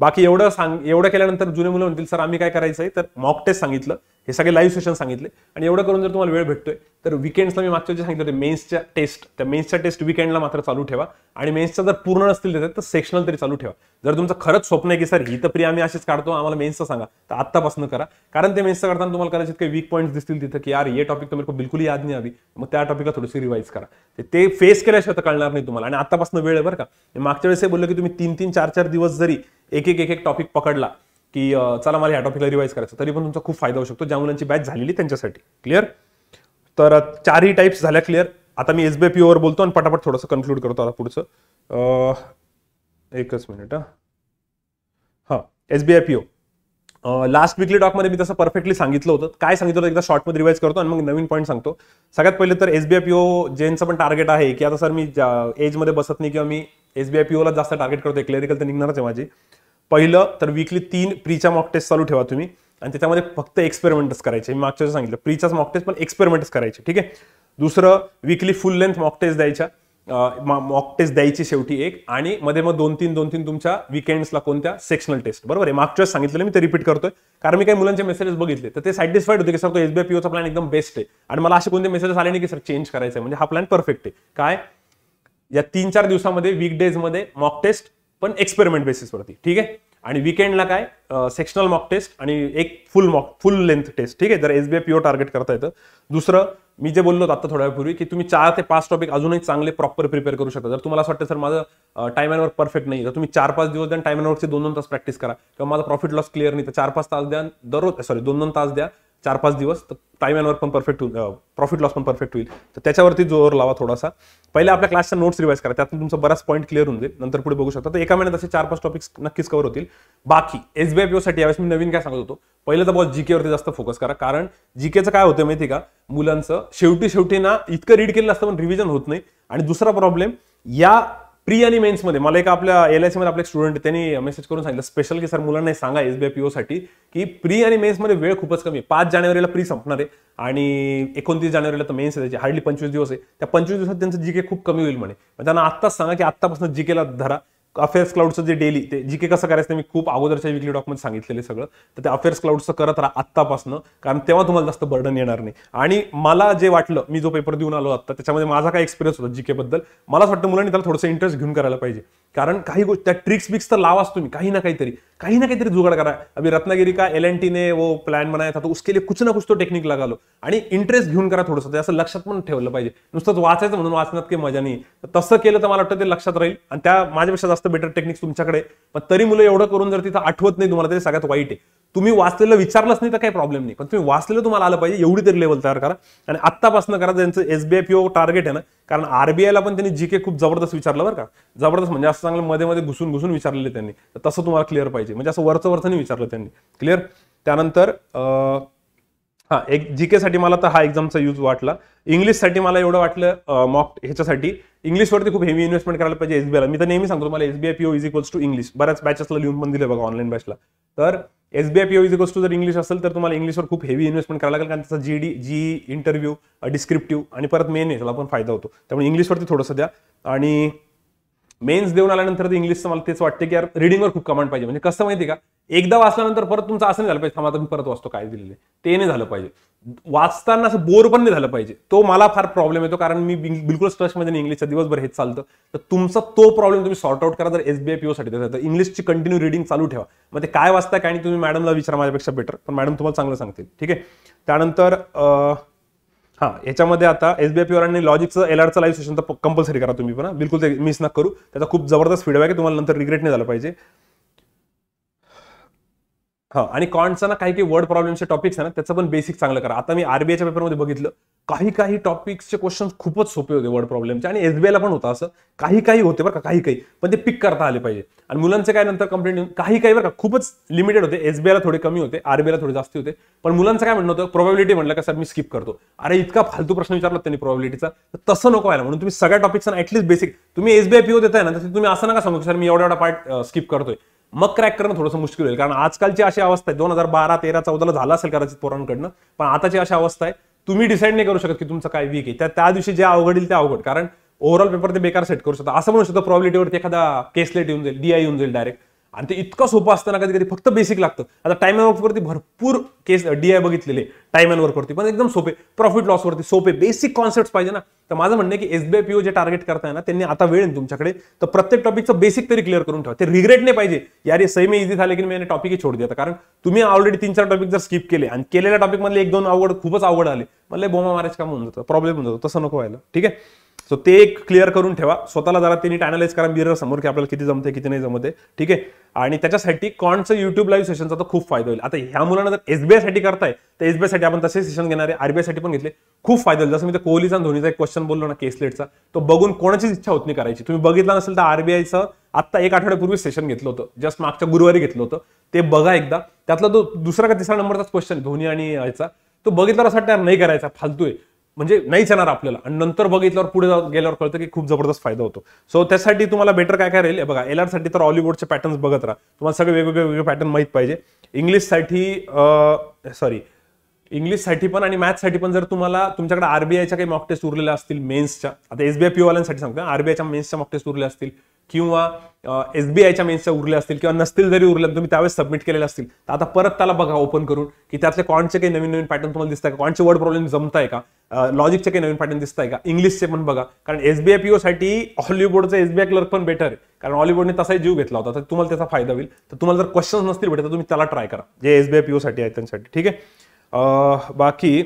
बाकी एवढं सांग एवढं केल्यानंतर जुने मुलं म्हणतील सर आम्ही काय करायचं आहे तर मॉक टेस्ट सांगितलं हे सगळे लाईव्ह सेशन सांगितले आणि एवढं करून जर तुम्हाला वेळ भेटतोय तर विकेंड्सला मी मागच्या सांगितलं होते मेन्सच्या टेस्ट त्या मेन्सच्या टेस्ट विकेंडला मात्र चालू ठेवा आणि मेन्सचा जर पूर्ण नसतील तर सेक्शनल तरी चालू ठेवा जर तुमचं खरंच स्वप्न आहे की सर ही तर प्रिया आम्ही असेच काढतो आम्हाला मेन्सचं सांगा तर आत्तापासून करा कारण ते मेन्सचं करताना तुम्हाला कदाचित काही वीक पॉईंट्स दिसतील तिथं की यार हे टॉपिक तुम्ही बिलकुल याद नाही आली मग त्या टॉपिकला थोडीशी रिवाईज करा ते फेस केल्याशिवाय तर कळणार नाही तुम्हाला आणि आतापासून वेळ आहे बरं का मागच्या वेळेस हे बोललं की तुम्ही तीन तीन चार चार दिवस जरी एक एक एक एक टॉपिक पकडला की चला मला या टॉपिकला रिवाईज करायचं तरी पण तुमचा खूप फायदा होऊ शकतो ज्या मुलांची बॅच झालेली त्यांच्यासाठी क्लिअर तर चारही टाईप्स झाल्या क्लिअर आता मी पी ओवर बोलतो आणि पटापट थोडंसं कन्क्लूड करतो आता पुढचं एकच मिनिट हां एसबीआय पीओ लास्ट वीकली टॉकमध्ये मी तसं परफेक्टली सांगितलं होतं काय सांगितलं होतं एकदा शॉर्टमध्ये रिवाईज करतो आणि मग नवीन पॉईंट सांगतो सगळ्यात पहिले तर पी पीओ जेनचं पण टार्गेट आहे की आता सर मी एजमध्ये बसत नाही किंवा मी पी पीओला जास्त टार्गेट करतो क्लिअरिकल तर निघणारच आहे माझी पहिलं तर वीकली तीन प्रीच्या मॉक टेस्ट चालू ठेवा तुम्ही आणि त्याच्यामध्ये फक्त एक्सपेरिमेंटच करायचे मी मागच्या सांगितलं प्रीचाच मॉक टेस्ट पण एक्सपेरिमेंटच करायचे ठीक आहे दुसरं weekly full length mock test द्यायच्या मॉक टेस्ट द्यायची शेवटी एक आणि मध्ये मग दोन तीन दोन तीन तुमच्या विकेंड्सला कोणत्या सेक्शनल टेस्ट बरोबर आहे मागच्या वेळेस सांगितलेलं मी ते रिपीट करतोय कारण मी काही मुलांचे मेसेजेस बघितले तर ते सॅटिस्फाईड होते की सर तो एसबीआय पीओचा प्लॅन एकदम बेस्ट आहे आणि मला असे कोणते मेसेजेस आले नाही की सर चेंज करायचं आहे म्हणजे हा प्लॅन परफेक्ट आहे काय या तीन चार दिवसामध्ये वीक डेजमध्ये मॉक टेस्ट पण एक्सपेरिमेंट बेसिसवरती ठीक आहे आणि विकेंडला काय सेक्शनल मॉक टेस्ट आणि एक full mock full length test ठीक आहे जर S B I PO target करता येतं दुसरं मी जे बोललो आता थोड्या वेळपूर्वी की तुम्ही चार ते पाच टॉपिक अजूनही चांगले प्रॉपर प्रिपेअर करू शकता जर तुम्हाला असं वाटतं सर माझं टाइम अँड वर्क परफेक्ट नाही तर तुम्ही चार पाच दिवस द्या टाइम अँड वर्कचे दोन दोन तास प्रॅक्टिस करा किंवा माझा प्रॉफिट लॉस क्लिअर नाही तर चार पाच तास द्या दररोज सॉरी दोन दोन तास द्या चार पाच दिवस तर टाईम अँड पण परफेक्ट होईल प्रॉफिट लॉस पण परफेक्ट होईल तर त्याच्यावरती जोर लावा थोडासा पहिले आपल्या क्लासच्या नोट्स रिवाईज करा त्यातून तुमचा बराच पॉईंट क्लिअर होऊन जाईल नंतर पुढे बघू शकता तर एका महिन्यात असे चार पाच टॉपिक्स नक्कीच कवर होतील बाकी बी साठी यावेळेस मी नवीन काय सांगत होतो पहिलं तर बॉस जीकेवरती जास्त फोकस करा कारण जीकेचं काय होतं माहिती का मुलांचं शेवटी शेवटी ना इतकं रीड केलेलं असतं पण रिव्हिजन होत नाही आणि दुसरा प्रॉब्लेम या प्री आणि मेन्समध्ये मला एक आपल्या एल आय सीमध्ये आपले स्टुडंट त्यांनी मेसेज करून सांगितलं स्पेशल की सर मुलांना सांगा एसबीआय साठी की प्री आणि मध्ये वेळ खूपच कमी आहे पाच जानेवारीला प्री संपणार आहे आणि एकोणतीस जानेवारीला तर मेन्स आहे त्याची हार्डली पंचवीस दिवस आहे त्या पंचवीस दिवसात त्यांचं जीके खूप कमी होईल म्हणे त्यांना आत्ताच सांगा की आत्तापासून जीकेला धरा अफेअर्स क्लाउडचं जे डेली ते जी के कसं करायचं मी खूप अगोदरच्या विकली डॉक्युमेंट सांगितलेले सगळं तर ते अफेअर्स क्लाउडचं करत राहा आत्तापासनं कारण तेव्हा तुम्हाला जास्त बर्डन येणार नाही आणि मला जे वाटलं मी जो पेपर देऊन आलो आता त्याच्यामध्ये माझा काय एक्सपिरियन्स होता जी केबद्दल मला असं वाटतं मुलांनी त्याला थोडंसं इंटरेस्ट घेऊन करायला पाहिजे कारण काही गोष्ट त्या ट्रिक्स बिक्स तर लावाच तुम्ही काही ना काहीतरी काही ना काहीतरी जुगाड करा अभि रत्नागिरी का एल ने टीने वो प्लॅन बनाया था तो उसके लिए कुछ ना कुछ तो टेक्निक लो आणि इंटरेस्ट घेऊन करा थोडंसं ते असं लक्षात पण ठेवलं पाहिजे नुसतंच वाचायचं म्हणून वाचण्यात काही मजा नाही तसं केलं तर मला वाटतं ते लक्षात राहील आणि त्या माझ्यापेक्षा जास्त बेटर टेक्निक्स तुमच्याकडे पण तरी मुलं एवढं करून जर तिथं आठवत नाही तुम्हाला तरी सगळ्यात वाईट आहे तुम्ही वाचलेलं विचारलंच नाही तर काही प्रॉब्लेम नाही पण तुम्ही वाचलेलं तुम्हाला आलं पाहिजे एवढी तरी लेवल तयार करा आणि आत्तापासून करा त्यांचं एसबीआयपीओ टार्गेट आहे ना कारण आरबीआयला पण त्यांनी जीके खूप जबरदस्त विचारलं बरं का जबरदस्त म्हणजे असं चांगलं मध्ये मध्ये घुसून घुसून विचारलेले त्यांनी तर तसं तुम्हाला क्लिअर पाहिजे म्हणजे असं वरचं वरचं नाही विचारलं त्यांनी क्लिअर त्यानंतर हा एक जी केसाठी मला तर हा एक्झामचा यूज वाटला इंग्लिशसाठी मला एवढं वाटलं मॉक ह्याच्यासाठी इंग्लिशवरती खूप हेवी इन्व्हेस्टमेंट करायला पाहिजे एसबीआयला मी तर नेहमी सांगतो तुम्हाला SBI PO is equals to English बऱ्याच बॅचेसला लिहून पण दिले बघा ऑनलाईन बॅचला तर SBI PO is equals to जर इंग्लिश असेल तर तुम्हाला इंग्लिशवर खूप हेवी इन्व्हेस्टमेंट करायला लागेल कारण त्याचा G D G interview descriptive आणि परत मेन याला पण फायदा होतो त्यामुळे इंग्लिशवरती थोडंसं द्या आणि मेन्स देऊन आल्यानंतर इंग्लिशचं मला तेच वाटतं की यार रिडिंगवर खूप कमांड पाहिजे म्हणजे कसं माहिती का एकदा वाचल्यानंतर परत तुमचं असं नाही झालं पाहिजे थांबा मी परत वाचतो काय दिलेलं ते नाही झालं पाहिजे वाचताना असं बोर पण नाही झालं पाहिजे तो मला फार प्रॉब्लेम येतो कारण मी बिलकुल स्ट्रेसमध्ये इंग्लिशचा दिवसभर हेच चालतं तर तुमचा तो प्रॉब्लेम तुम्ही सॉर्ट आउट करा जर एस बी पीओ साठी तर इंग्लिशची कंटिन्यू रिडिंग चालू ठेवा मग ते काय वाचता काय नाही तुम्ही मॅडमला विचारा माझ्यापेक्षा बेटर पण मॅडम तुम्हाला चांगलं सांगतील ठीक आहे त्यानंतर हा याच्यामध्ये आता एसबीआय पीओ आणि लॉजिकचं एल आरचं लाईव्ह सेशन तर कंपल्सरी करा तुम्ही पण बिलकुल ते मिस न करू त्याचा खूप जबरदस्त फीडबॅक आहे तुम्हाला नंतर रिग्रेट नाही झालं पाहिजे हा आणि कॉन्टचा ना काही काही वर्ड प्रॉब्लेमचे टॉपिक्स आहे ना त्याचं पण बेसिक चांगलं करा आता मी आरबीआयच्या पेपरमध्ये बघितलं काही काही टॉपिक्सचे क्वेश्चन खूपच सोपे होते वर्ड प्रॉब्लेमचे आणि एसबीआयला पण होता असं काही काही होते बरं का काही काही पण ते पिक करता आले पाहिजे आणि मुलांचे काय नंतर कंप्लेंट काही काही बरं का खूपच लिमिटेड होते एसबीआयला थोडे कमी होते आरबीआयला थोडे जास्ती होते पण मुलांचं काय म्हणणं होतं प्रोबॅबिलिटी म्हणलं का सर मी स्किप करतो अरे इतका फालतू प्रश्न विचारला त्यांनी प्रोबॅबिलिटीचा तसं नको व्हायला म्हणून तुम्ही सगळ्या टॉपिक्सना ॲटलीस्ट बेसिक तुम्ही एसबीआय पीओ देताय ना तर तुम्ही असं नका सांगू सर मी एवढा एवढा पार्ट स्किप करतोय मग क्रॅक करणं थोडंसं मुश्किल होईल कारण आजकालची अशी अवस्था आहे दोन हजार बारा तेरा चौदाला झाला असेल कदाचित पोरांकडनं पण आताची अशी अवस्था आहे तुम्ही डिसाईड नाही करू शकत की तुमचं काय वीक आहे त्या त्या दिवशी जे अवघडील ते अवघड कारण ओव्हरऑल पेपर ते बेकार सेट करू शकता असं म्हणू शकतो ते एखादा केसलेट येऊन जाईल डीआय येऊन जाईल डायरेक्ट आणि ते इतकं सोपं असताना कधी कधी फक्त बेसिक लागतं आता टाइम अँड वर्कवरती भरपूर केस डी आय बघितलेले टाइम अँड वर्कवरती पण एकदम सोपे प्रॉफिट लॉसवरती सोपे बेसिक कॉन्सेप्ट पाहिजे ना तर माझं म्हणणं की एस बी जे टार्गेट करताय ना त्यांनी आता वेळ तुमच्याकडे तर प्रत्येक टॉपिकचं बेसिक तरी क्लिअर करून ठेवा ते रिग्रेट नाही पाहिजे यार सही मी इझी झाले की मी टॉपिक छोड दिया कारण तुम्ही ऑलरेडी तीन चार टॉपिक जर स्किप केले आणि केलेल्या टॉपिकमधले एक दोन आवड खूपच आवड आले म्हणजे बोमा मारायचं काम होऊन जातं प्रॉब्लेम होऊन जातो तसं नको व्हायला ठीक आहे सो ते एक क्लिअर करून ठेवा स्वतःला जरा त्यांनी नीट करा मिरर समोर की आपल्याला किती जमते किती नाही जमते ठीक आहे आणि त्याच्यासाठी कॉन्टचं युट्यूब लाईव्ह सेशनचा तर खूप फायदा होईल आता ह्या मुलांना जर एसबीआय साठी करताय तर एसबीआय साठी आपण तसे सेशन आहे आरबीआय साठी पण घेतले खूप फायदा होईल जसं मी ते कोहलीचा धोनीचा एक क्वेश्चन बोललो ना केसलेटचा तो बघून कोणाचीच इच्छा होत नाही करायची तुम्ही बघितला नसेल तर आरबीआयचं आता एक आठवड्यापूर्वी सेशन घेतलं होतं जस्ट मागच्या गुरुवारी घेतलं होतं ते बघा एकदा त्यातला तो दुसरा का तिसरा नंबरचाच क्वेश्चन धोनी आणि याचा तो बघितला असं नाही करायचा फालतू आहे म्हणजे नाहीच येणार आपल्याला आणि नंतर बघितल्यावर पुढे गेल्यावर कळतं की खूप जबरदस्त फायदा होतो सो त्यासाठी तुम्हाला बेटर काय काय राहील बघा एल आरसाठी तर ऑलिवूडचे पॅटर्न्स बघत राहा तुम्हाला सगळे वेगवेगळे वेगळे पॅटर्न माहीत पाहिजे इंग्लिशसाठी सॉरी इंग्लिशसाठी पण आणि मॅथ्ससाठी पण जर तुम्हाला तुमच्याकडे आरबीआयच्या काही मॉक टेस्ट उरलेल्या असतील मेन्सच्या आता एसबीआय वाल्यांसाठी सांगतो आरबीआयच्या मेन्सच्या मॉक टेस्ट उरल्या असतील किंवा एसबीआयच्या मेन्सच्या उरल्या असतील किंवा नसतील जरी उरल्या तुम्ही त्यावेळेस सबमिट केलेले असतील तर आता परत त्याला बघा ओपन करून की त्यातले कॉन्टचे काही नवीन नवीन पॅटर्न तुम्हाला दिसताय का कॉन्टचे वर्ड प्रॉब्लेम जमताय का लॉजिकचे काही नवीन पॅटर्न दिसत आहे का इंग्लिशचे पण बघा कारण SBI S B SBI clerk पण बेटर आहे कारण हॉलिवूडने तसाही जीव घेतला होता तर तुम्हाला त्याचा फायदा होईल तर तुम्हाला जर क्वेश्चन्स नसतील भेटत तुम्ही त्याला ट्राय करा जे एसबीआय साठी आहे त्यांच्यासाठी ठीक आहे बाकी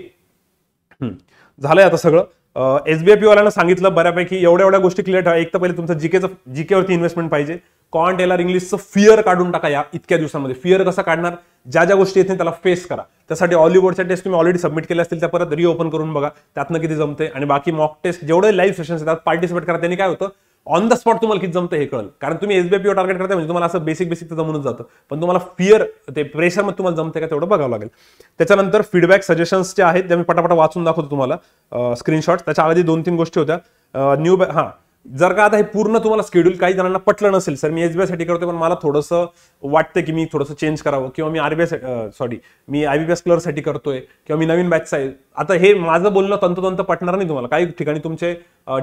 झालंय आता सगळं एसबीआय वाल्यानं सांगितलं बऱ्यापैकी एवढ्या एवढ्या गोष्टी क्लिअर ठेवा एक तर पहिले तुमचं जीकेचं जीकेवरती इन्व्हेस्टमेंट पाहिजे कॉन्ट याला इंग्लिशचं फिअर काढून टाका या इतक्या दिवसामध्ये फिअर कसा काढणार ज्या ज्या गोष्टी येतील त्याला फेस करा त्यासाठी ऑलिवूडच्या टेस्ट तुम्ही ऑलरेडी सबमिट केल्या असतील त्या परत रिओपन करून बघा त्यातनं किती जमते आणि बाकी मॉक टेस्ट जेवढे लाईव्ह सेशन्स येतात पार्टिसिपेट करा त्यांनी काय होतं ऑन द स्पॉट तुम्हाला किती जमतं हे कळलं कारण तुम्ही एसबीपीओ टार्गेट करता म्हणजे तुम्हाला असं बेसिक बेसिक तर जमूनच जातं पण तुम्हाला फिअर ते प्रेशर मग तुम्हाला जमते का तेवढं बघावं लागेल त्याच्यानंतर फीडबॅक सजेशन्स जे आहेत ते मी पटापट वाचून दाखवतो तुम्हाला स्क्रीनशॉट त्याच्या आधी दोन तीन गोष्टी होत्या न्यू हां जर का आता हे पूर्ण तुम्हाला स्केड्यूल काही जणांना पटलं नसेल सर मी आय साठी करतोय पण मला थोडंसं वाटतं की मी थोडंसं चेंज करावं किंवा मी आरबीआय सॉरी मी आयबीबीएस साठी करतोय किंवा मी नवीन बॅच आहे आता हे माझं बोलणं तंतोतंत पटणार नाही तुम्हाला काही ठिकाणी तुमचे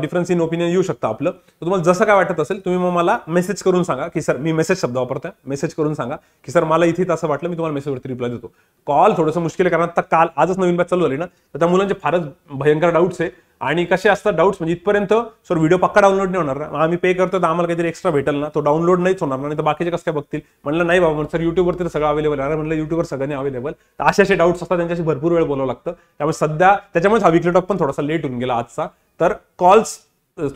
डिफरन्स इन ओपिनियन येऊ शकतं आपलं तर तुम्हाला जसं काय वाटत असेल तुम्ही मग मला मेसेज करून सांगा की सर मी मेसेज शब्द वापरतोय मेसेज करून सांगा की सर मला इथे असं वाटलं मी तुम्हाला मेसेजवरती रिप्लाय देतो कॉल थोडंसं मुश्किल आहे कारण आता काल आजच नवीन बॅच चालू झाली ना तर त्या मुलांचे फारच भयंकर डाऊट्स आहे आणि कसे असतात डाऊट्स म्हणजे इथपर्यंत सर व्हिडिओ पक्का डाउनलोड नाही होणार आम्ही पे करतो तर आम्हाला काहीतरी एक्स्ट्रा भेटेल ना तो डाउनलोड नाहीच होणार नाही तर बाकीचे कसं काय बघतील म्हणलं नाही बाबा सर तर सगळं अवेलेबल आहे म्हणलं युट्यूबवर सगळ्यांनी अवेलेबल तर असे असे डाऊट्स असतात त्यांच्याशी भरपूर वेळ बोलावं लागतं त्यामुळे सध्या त्याच्यामुळेच हा विकलेटॉक टॉप पण थोडासा लेट होऊन गेला आजचा तर कॉल्स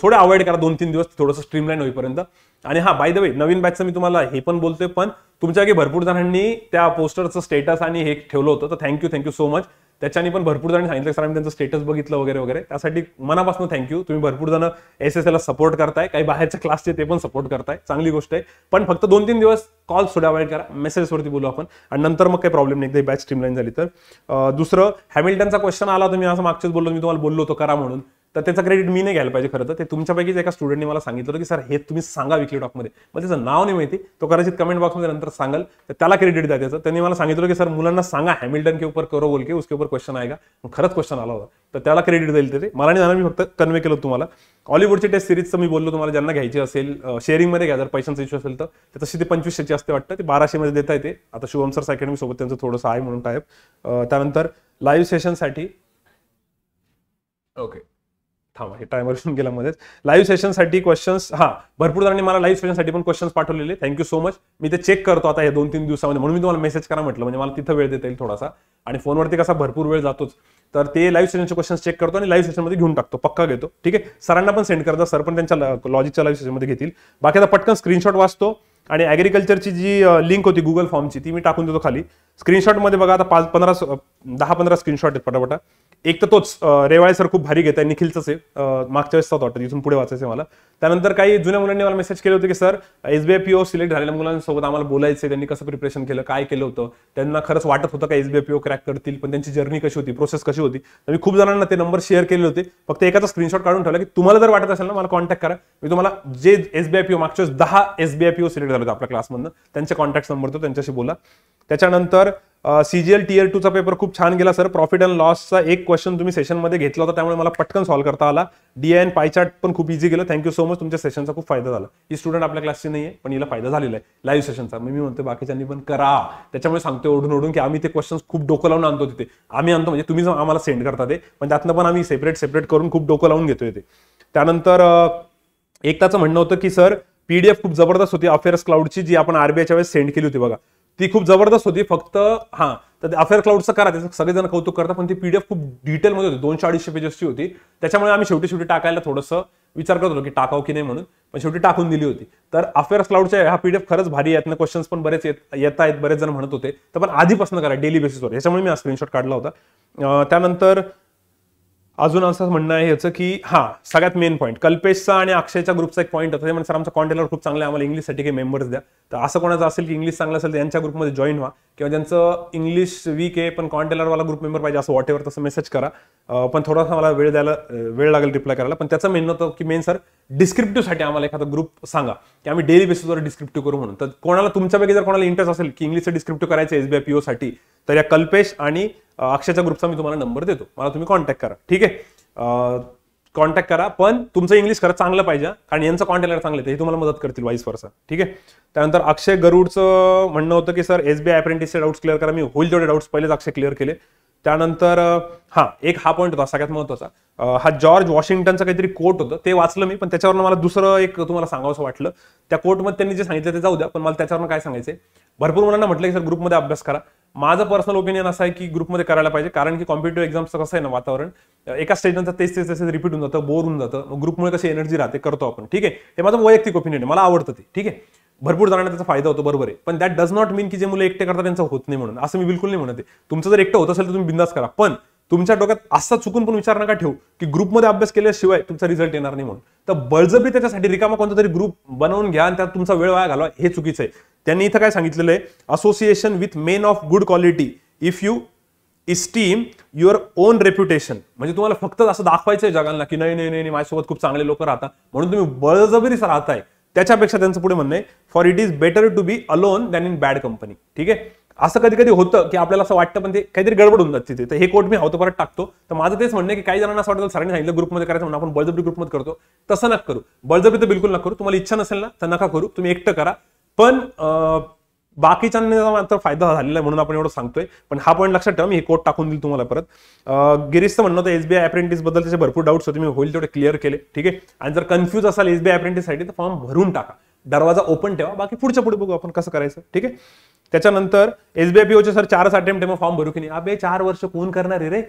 थोडे अवॉइड करा दोन तीन दिवस थोडंसं स्ट्रीमलाईन होईपर्यंत आणि हा बाय द वे नवीन बॅचचं मी तुम्हाला हे पण बोलतोय पण तुमच्याकडे भरपूर जणांनी त्या पोस्टरचं स्टेटस आणि हे ठेवलं होतं तर थँक्यू थँक्यू सो मच त्याच्यानी पण भरपूर जण सांगितलं सर आम्ही त्यांचं स्टेटस बघितलं वगैरे वगैरे त्यासाठी मनापासून थँक्यू तुम्ही भरपूर जण एस एस एला सपोर्ट करताय काही बाहेरच्या क्लासचे ते पण सपोर्ट करताय चांगली गोष्ट आहे पण फक्त दोन तीन दिवस कॉल सुद्धा अवॉइड करा मेसेजवरती बोलू आपण आणि नंतर मग काही प्रॉब्लेम नाही बॅच स्ट्रीमलाईन झाली तर दुसरं हॅमिल्टनचा क्वेश्चन आला तुम्ही असं मागच्याच बोललो मी तुम्हाला बोललो होतो करा म्हणून तर त्याचा क्रेडिट मी नाही घ्यायला पाहिजे खरं तर ते तुमच्यापैकीच एका स्टुडंटने मला सांगितलं होतं की सर हे तुम्ही सांगा विकली टॉकमध्ये मग त्याचं नाव नाही माहिती तो कदाचित कमेंट बॉक्समध्ये नंतर सांगाल तर त्याला क्रेडिट द्या त्याचं त्यांनी मला सांगितलं की सर मुलांना सांगा हॅमिल्टन के ऊपर करो बोल के उसके ऊपर क्वेश्चन आहे का खरंच क्वेश्चन आला होता तर त्याला क्रेडिट देईल तरी मला नाही जाणार मी फक्त कन्वे केलं तुम्हाला हॉलिवूडची टेस्ट सिरीजचं मी बोललो तुम्हाला ज्यांना घ्यायची असेल शेअरिंगमध्ये घ्या जर पैशांचा इश्यू असेल तर तशी ते पंचवीसशेची असते वाटतं ते बाराशेमध्ये देता येते आता शुभम सर अकॅडमी सोबत त्यांचं थोडंसं आहे म्हणून टाईप त्यानंतर लाईव्ह सेशनसाठी ओके थांबा हे टायमर गेला मध्येच लाईव्ह सेशनसाठी क्वेश्चन्स हा भरपूर जणांनी मला लाईव्ह सेशनसाठी पण क्वेश्चन्स पाठवलेले थँक्यू सो मच मी ते चेक करतो आता या दोन तीन दिवसामध्ये म्हणून मी तुम्हाला मेसेज करा म्हटलं म्हणजे मला तिथं वेळ देता येईल थोडासा आणि फोनवरती कसा भरपूर वेळ जातोच तर ते लाईव्ह सेशनचे क्वेश्चन्स चेक करतो आणि लाईव्ह सेशनमध्ये घेऊन टाकतो पक्का घेतो ठीक आहे सरांना पण सेंड करता सर पण त्यांच्या लॉजिकच्या लाईव्ह सेशनमध्ये घेतील बाकी आता पटकन स्क्रीनशॉट वाचतो आणि ॲग्रिकल्चरची जी लिंक होती गुगल फॉर्मची ती मी टाकून देतो खाली स्क्रीनशॉटमध्ये बघा आता पाच पंधरा दहा पंधरा स्क्रीनशॉट आहेत पटापटा एक तर तोच रेवाळे सर खूप भारी घेत आहे आहे मागच्या वेळेस वाटतं इथून पुढे वाचायचं मला त्यानंतर काही जुन्या मुलांनी मला मेसेज केले होते की सर एसबीआय पीओ सिलेक्ट झालेल्या मुलांसोबत आम्हाला बोलायचं त्यांनी कसं प्रिपरेशन केलं काय केलं होतं त्यांना खरंच वाटत होतं का एसबीआय पीओ क्रॅक करतील पण त्यांची जर्नी कशी होती प्रोसेस कशी होती तर मी खूप जणांना ते नंबर शेअर केले होते फक्त एकाचा स्क्रीनशॉट काढून ठेवला की तुम्हाला जर वाटत असेल ना मला कॉन्टॅक्ट करा मी तुम्हाला जे एसबीआय पीओ मागच्या दहा पीओ सिलेक्ट झाले होते आपल्या क्लासमधनं त्यांचे कॉन्टॅक्ट नंबर तो त्यांच्याशी बोला त्याच्यानंतर सीजीएल टीयर चा पेपर खूप छान गेला सर प्रॉफिट अँड लॉसचा एक क्वेश्चन तुम्ही सेशनमध्ये घेतला होता त्यामुळे मला पटकन सॉल्व्ह करता आला डीएन पाई पायचार्ट पण खूप इझी गेलं थँक्यू सो मच तुमच्या सेशनचा खूप फायदा झाला ही स्टुडंट आपल्या क्लासची नाही आहे पण हिला फायदा झालेला आहे लाईव्ह सेशनचा मी म्हणतो बाकीच्यांनी पण करा त्याच्यामुळे सांगतो ओढून ओढून की आम्ही ते क्वेश्चन खूप डोकं लावून आणतो तिथे आम्ही आणतो म्हणजे तुम्ही आम्हाला सेंड करता ते पण त्यातनं पण आम्ही सेपरेट सेपरेट करून खूप डोकं लावून घेतोय ते त्यानंतर एकताचं म्हणणं होतं की सर पीडीएफ खूप जबरदस्त होती अफेअर्स क्लाउडची जी आपण आरबीआयच्या वेळेस सेंड केली होती बघा ती खूप जबरदस्त होती फक्त हा तर अफेअर क्लाउडचं करा त्याचं सगळेजण कौतुक करतात पण ती पीडीएफ खूप डिटेलमध्ये होती दोनशे अडीचशे पेजेसची होती त्याच्यामुळे आम्ही शेवटी शेवटी टाकायला थोडंसं विचार करत होतो की टाकाव की नाही म्हणून पण शेवटी टाकून दिली होती तर अफेअर क्लाउडच्या हा पीडीएफ खरंच भारी आहेत ना क्वेश्चन्स पण बरेच येत येत आहेत बरेच जण म्हणत होते तर पण आधीपासून करा डेली बेसिसवर याच्यामुळे मी हा स्क्रीनशॉट काढला होता त्यानंतर अजून असं म्हणणं आहे याचं की हां सगळ्यात मेन पॉईंट कल्पेशचा आणि अक्षयच्या ग्रुपचा एक पॉईंट होता ते म्हणजे सर आमचा कॉन्टेलर खूप चांगला आहे आम्हाला इंग्लिशसाठी काही मेंबर्स द्या तर असं कोणाचं असेल की इंग्लिश चांगलं असेल तर यांच्या ग्रुपमध्ये जॉईन व्हा किंवा ज्यांचं इंग्लिश वीक आहे पण कॉन्टेलरवाला ग्रुप मेंबर पाहिजे असं वॉटेवर तसं मेसेज करा पण थोडासा मला वेळ द्यायला वेळ लागेल रिप्लाय करायला पण त्याचं मेन होतं की मेन सर डिस्क्रिप्टिव्हसाठी आम्हाला एखादा ग्रुप सांगा की आम्ही डेली बेसिसवर डिस्क्रिप्टिव्ह करू म्हणून तर कोणाला तुमच्यापैकी जर कोणाला इंटरेस्ट असेल की इंग्लिशचं डिस्क्रिप्टिव्ह करायचं पी तर या कल्पेश आणि अक्षयच्या ग्रुपचा मी तुम्हाला नंबर देतो मला तुम्ही कॉन्टॅक्ट करा ठीक आहे कॉन्टॅक्ट करा पण तुमचं इंग्लिश खरं चांगलं पाहिजे कारण यांचं कॉन्टॅक्ट चांगले ते तुम्हाला मदत करतील वाईस वर्षा ठीक आहे त्यानंतर अक्षय गरुडचं म्हणणं होतं की सर आय अप्रेंटिसचे डाऊट्स क्लिअर करा मी होईल तेवढे डाऊट्स पहिलेच अक्षय क्लिअर केले त्यानंतर हा एक हा पॉईंट होता सगळ्यात महत्वाचा हा जॉर्ज वॉशिंग्टनचं काहीतरी कोट होतं ते वाचलं मी पण त्याच्यावर मला दुसरं एक तुम्हाला असं वाटलं त्या कोर्टमध्ये त्यांनी जे सांगितलं ते जाऊ द्या पण मला त्याच्यावर काय सांगायचं भरपूर मुलांना म्हटलं की सर ग्रुपमध्ये अभ्यास करा माझं पर्सनल ओपिनियन असं आहे की ग्रुपमध्ये करायला पाहिजे कारण की कॉम्पिटेटिव्ह एक्झामचं कसं आहे ना वातावरण एका स्टेजनंतर तेच तेच तसेच रिपीट होऊन जातं बोर होऊन जातं ग्रुपमुळे कशी एनर्जी राहते करतो आपण ठीक आहे हे माझं वैयक्तिक ओपिनियन आहे मला आवडतं ते ठीक आहे भरपूर जणांना त्याचा फायदा होतो बरोबर आहे पण दॅट डज नॉट मीन की जे मुलं एकटे करतात त्यांचं होत नाही म्हणून असं मी बिलकुल नाही म्हणते तुमचं जर एकटं होत असेल तर तुम्ही बिंदास करा पण तुमच्या डोक्यात असा चुकून पण विचार नका ठेवू की ग्रुपमध्ये अभ्यास केल्याशिवाय तुमचा रिझल्ट येणार नाही म्हणून तर बळजबरी त्याच्यासाठी रिकामा कोणता तरी ग्रुप बनवून घ्या आणि त्यात तुमचा वेळ वाया घालवा हे चुकीचं आहे त्यांनी इथं काय सांगितलेलं आहे association with men of good quality if you esteem your own reputation म्हणजे तुम्हाला फक्त असं दाखवायचं आहे जगांना की नाही नाही नाही माझ्यासोबत खूप चांगले लोक राहतात म्हणून तुम्ही बळजबरीच राहताय त्याच्यापेक्षा त्यांचं पुढे म्हणणं आहे for it is better to be alone than in bad company ठीक आहे असं कधी कधी होतं की आपल्याला असं वाटतं पण ते काहीतरी गडबड होऊन जात तिथे तर हे कोट मी हवतो परत टाकतो तर माझं तेच म्हणणं की काही जणांना असं वाटतं सरांनी सांगितलं ग्रुपमध्ये करायचं म्हणून आपण बळजबरी ग्रुपमध्ये करतो तसं नका करू बळजबरी तर बिलकुल नका करू तुम्हाला इच्छा नसेल ना तर नका करू तुम्ही एकटं करा पण बाकीच्यांना मात्र फायदा झालेला आहे म्हणून आपण एवढं सांगतोय पण हा पॉईंट लक्षात ठेवा मी हे कोट टाकून देईल तुम्हाला परत गिरीशचं म्हणणं होतं एसबीआय अप्रेंटिस बद्दल त्याचे भरपूर डाऊट्स होते मी होईल तेवढे क्लिअर केले ठीक आहे आणि जर कन्फ्यूज असाल एसबीआय साठी तर फॉर्म भरून टाका दरवाजा ओपन ठेवा बाकी पुढच्या पुढे बघू आपण कसं करायचं ठीक आहे त्याच्यानंतर एसबीआय सर चारच अटेम्प्ट फॉर्म भरू की नाही अबे चार वर्ष कोण करणार रे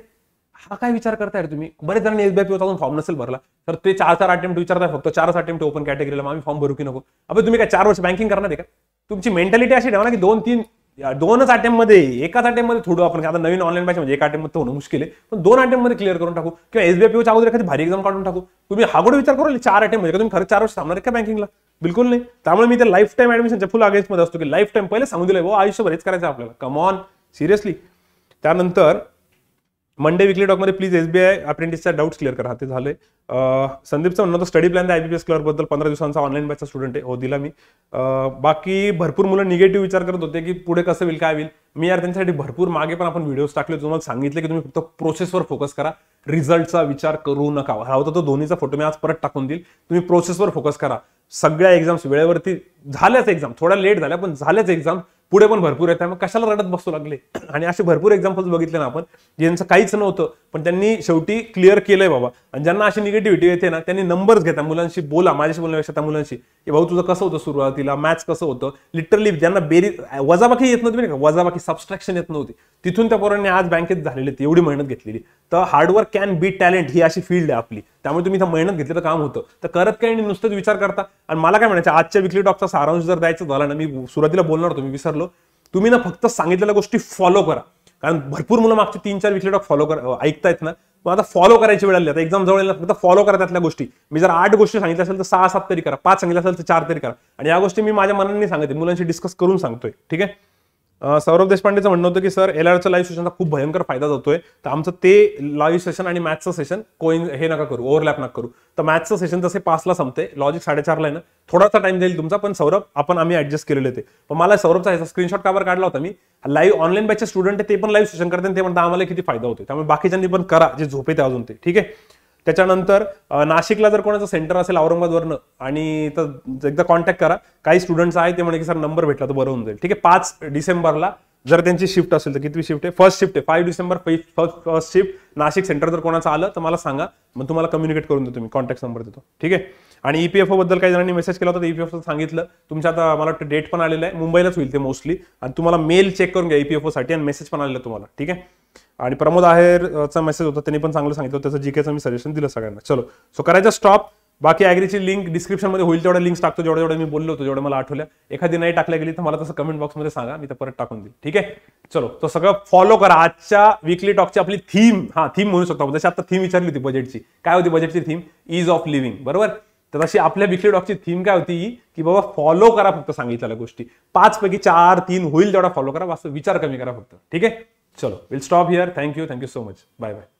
हा काय विचार करताय तुम्ही बरेच जणांनी एसबीआय पीओचा फॉर्म नसेल भरला तर ते चार चार अटेम्प्ट विचारताय फक्त चारच अटेम्प्ट ओपन कॅटेगरीला आम्ही फॉर्म भरू की नको अबे तुम्ही काय चार वर्ष बँकिंग करणार आहे का तुमची मेंटॅलिटी अशी ठेवा ना की दोन तीन दोनच अटेम्पमध्ये एकाच मध्ये थोडं आपण आता नवीन ऑनलाईन बॅच म्हणजे एका अटेम्पमध्ये होणं मुश्किल आहे पण दोन मध्ये क्लिअर करून टाकू किंवा एसबीआयच्या अगोदर एखादी भारी एक्झाम काढून टाकू तुम्ही हागोड विचार करू चार अटेम्प म्हणजे तुम्ही खरं चार वर्ष थांबणार का बँकिंगला बिलकुल नाही त्यामुळे मी ते लाईफ टाईम ऍडमिशनच्या फुल मध्ये असतो की लाईफ टाईम पहिले सांगू दिलं हो, आयुष्यभर बरेच करायचं आपल्याला कमॉन सिरियसली त्यानंतर मंडे विकली मध्ये प्लीज एसबीआय अप्रेंटिसचा डाउट्स क्लिअर करा ते झाले संदीपचं म्हणणं स्टडी प्लॅन आयबीपीएस बद्दल पंधरा दिवसांचा ऑनलाईन बॅचचा स्टुडंट आहे हो दिला मी बाकी भरपूर मुलं निगेटिव्ह विचार करत होते की पुढे कसं होईल काय होईल मी यार त्यांच्यासाठी भरपूर मागे पण आपण व्हिडिओज टाकले तुम्हाला सांगितले की तुम्ही फक्त प्रोसेसवर फोकस करा रिझल्टचा विचार करू नका हा होता तो दोन्हीचा फोटो मी आज परत टाकून देईल तुम्ही प्रोसेसवर फोकस करा सगळ्या एक्झाम्स वेळेवरती झाल्याच एक्झाम थोडा लेट झाल्या पण झाल्याच एक्झाम पुढे पण भरपूर आहेत मग कशाला रडत बसू लागले आणि असे भरपूर एक्झाम्पल्स बघितले ना आपण ज्यांचं काहीच नव्हतं पण त्यांनी शेवटी क्लिअर केलंय बाबा आणि ज्यांना अशी निगेटिव्हिटी येते ना त्यांनी नंबर्स घेता मुलांशी बोला माझ्याशी बोलण्यापेक्षा त्या मुलांशी की भाऊ तुझं कसं होतं सुरुवातीला मॅथ्स कसं होतं लिटरली ज्यांना बेरी वजाबाकी येत नव्हती का वजाबाकी सबस्ट्रॅक्शन येत नव्हती तिथून त्या पोरांनी आज बँकेत झालेली होती एवढी मेहनत घेतलेली तर हार्डवर्क कॅन बी टॅलेंट ही अशी फील्ड आहे आपली त्यामुळे तुम्ही त्या मेहनत घेतलेलं काम होतं तर करत आणि नुसतंच विचार करता आणि मला काय म्हणायचं आजच्या विकली टॉपचा सारांश जर द्यायचं झाला ना मी सुरुवातीला बोलणार होतो मी विसर तुम्ही ना फक्त सांगितलेल्या गोष्टी फॉलो करा कारण भरपूर मुलं मागचे तीन चार विकले फॉलो कर ऐकतायत ना मग आता फॉलो करायची वेळ आली आता एक्झाम जवळ फक्त फॉलो करा त्यातल्या गोष्टी मी जर आठ गोष्टी सांगितल्या असेल तर सहा सात तरी करा पाच सांगितलं असेल तर चार तरी करा आणि या गोष्टी मी माझ्या मनाने सांगते मुलांशी डिस्कस करून सांगतोय ठीक आहे सौरभ देशपांडेचं म्हणणं होतं की सर एल आरच्या लाईव्ह सेशनचा खूप भयंकर फायदा जातोय तर आमचं ते लाईव्ह सेशन आणि मॅथ्सचं सेशन कोइन हे नका करू ओव्हरलॅप नका करू तर मॅथचं सेशन जसे पाचला संपते लॉजिक साडेचारला आहे ना थोडासा टाइम जाईल तुमचा पण सौरभ आपण आम्ही ऍडजस्ट केलेले ते पण मला सौरभचा ह्याचा स्क्रीनशॉट कावर काढला होता मी लाईव्ह ऑनलाईन बॅचचे स्टुडंट ते पण लाईव्ह सेशन करते ते म्हणतात आम्हाला किती फायदा होतो त्यामुळे बाकीच्यांनी पण करा जे ते अजून ते ठीक आहे त्याच्यानंतर नाशिकला जर कोणाचं सेंटर असेल औरंगाबादवरनं आणि तर एकदा कॉन्टॅक्ट करा काही स्टुडंट्स आहे ते म्हणे की सर नंबर भेटला तर बरं होऊन जाईल ठीक आहे पाच डिसेंबरला जर त्यांची शिफ्ट असेल तर किती शिफ्ट आहे फर्स्ट शिफ्ट आहे five December first shift Nashik centre जर कोणाचं आलं तर मला सांगा मग तुम्हाला कम्युनिकेट करून देतो मी कॉन्टॅक्ट नंबर देतो ठीक आहे आणि ईपीएफओ e बद्दल काही जणांनी मेसेज केला होता ईपीएफओ e सांगितलं तुमच्या आता मला वाटतं डेट पण आलेलं आहे मुंबईलाच होईल ते मोस्टली आणि तुम्हाला मेल चेक करून घ्या ईपीएफओ e साठी आणि मेसेज पण आलेला तुम्हाला ठीक आहे आणि प्रमोद आहेरचा मेसेज होता त्यांनी पण चांगलं सांगितलं त्याचं जीकेचं मी सजेशन दिलं सगळ्यांना चलो सो करायचं स्टॉप बाकी ॲग्रीची लिंक डिस्क्रिप्शनमध्ये होईल तेवढ्या लिंक टाकतो जेवढे जेवढे मी बोललो होतो जेवढे मला आठवल्या एखादी नाही टाकल्या गेली तर मला तसं कमेंट बॉक्समध्ये सांगा मी तर परत टाकून देईल ठीक आहे चलो तो सगळं फॉलो करा आजच्या वीकली टॉकची आपली थीम हा थीम म्हणू शकतो जशी आता थीम विचारली होती बजेटची काय होती बजेटची थीम इज ऑफ लिव्हिंग बरोबर तर तशी आपल्या विकली टॉकची थीम काय होती की बाबा फॉलो करा फक्त सांगितलेल्या गोष्टी पाच पैकी चार तीन होईल तेवढा फॉलो करा असं विचार कमी करा फक्त ठीक आहे चलो will stop here thank you thank you so much bye bye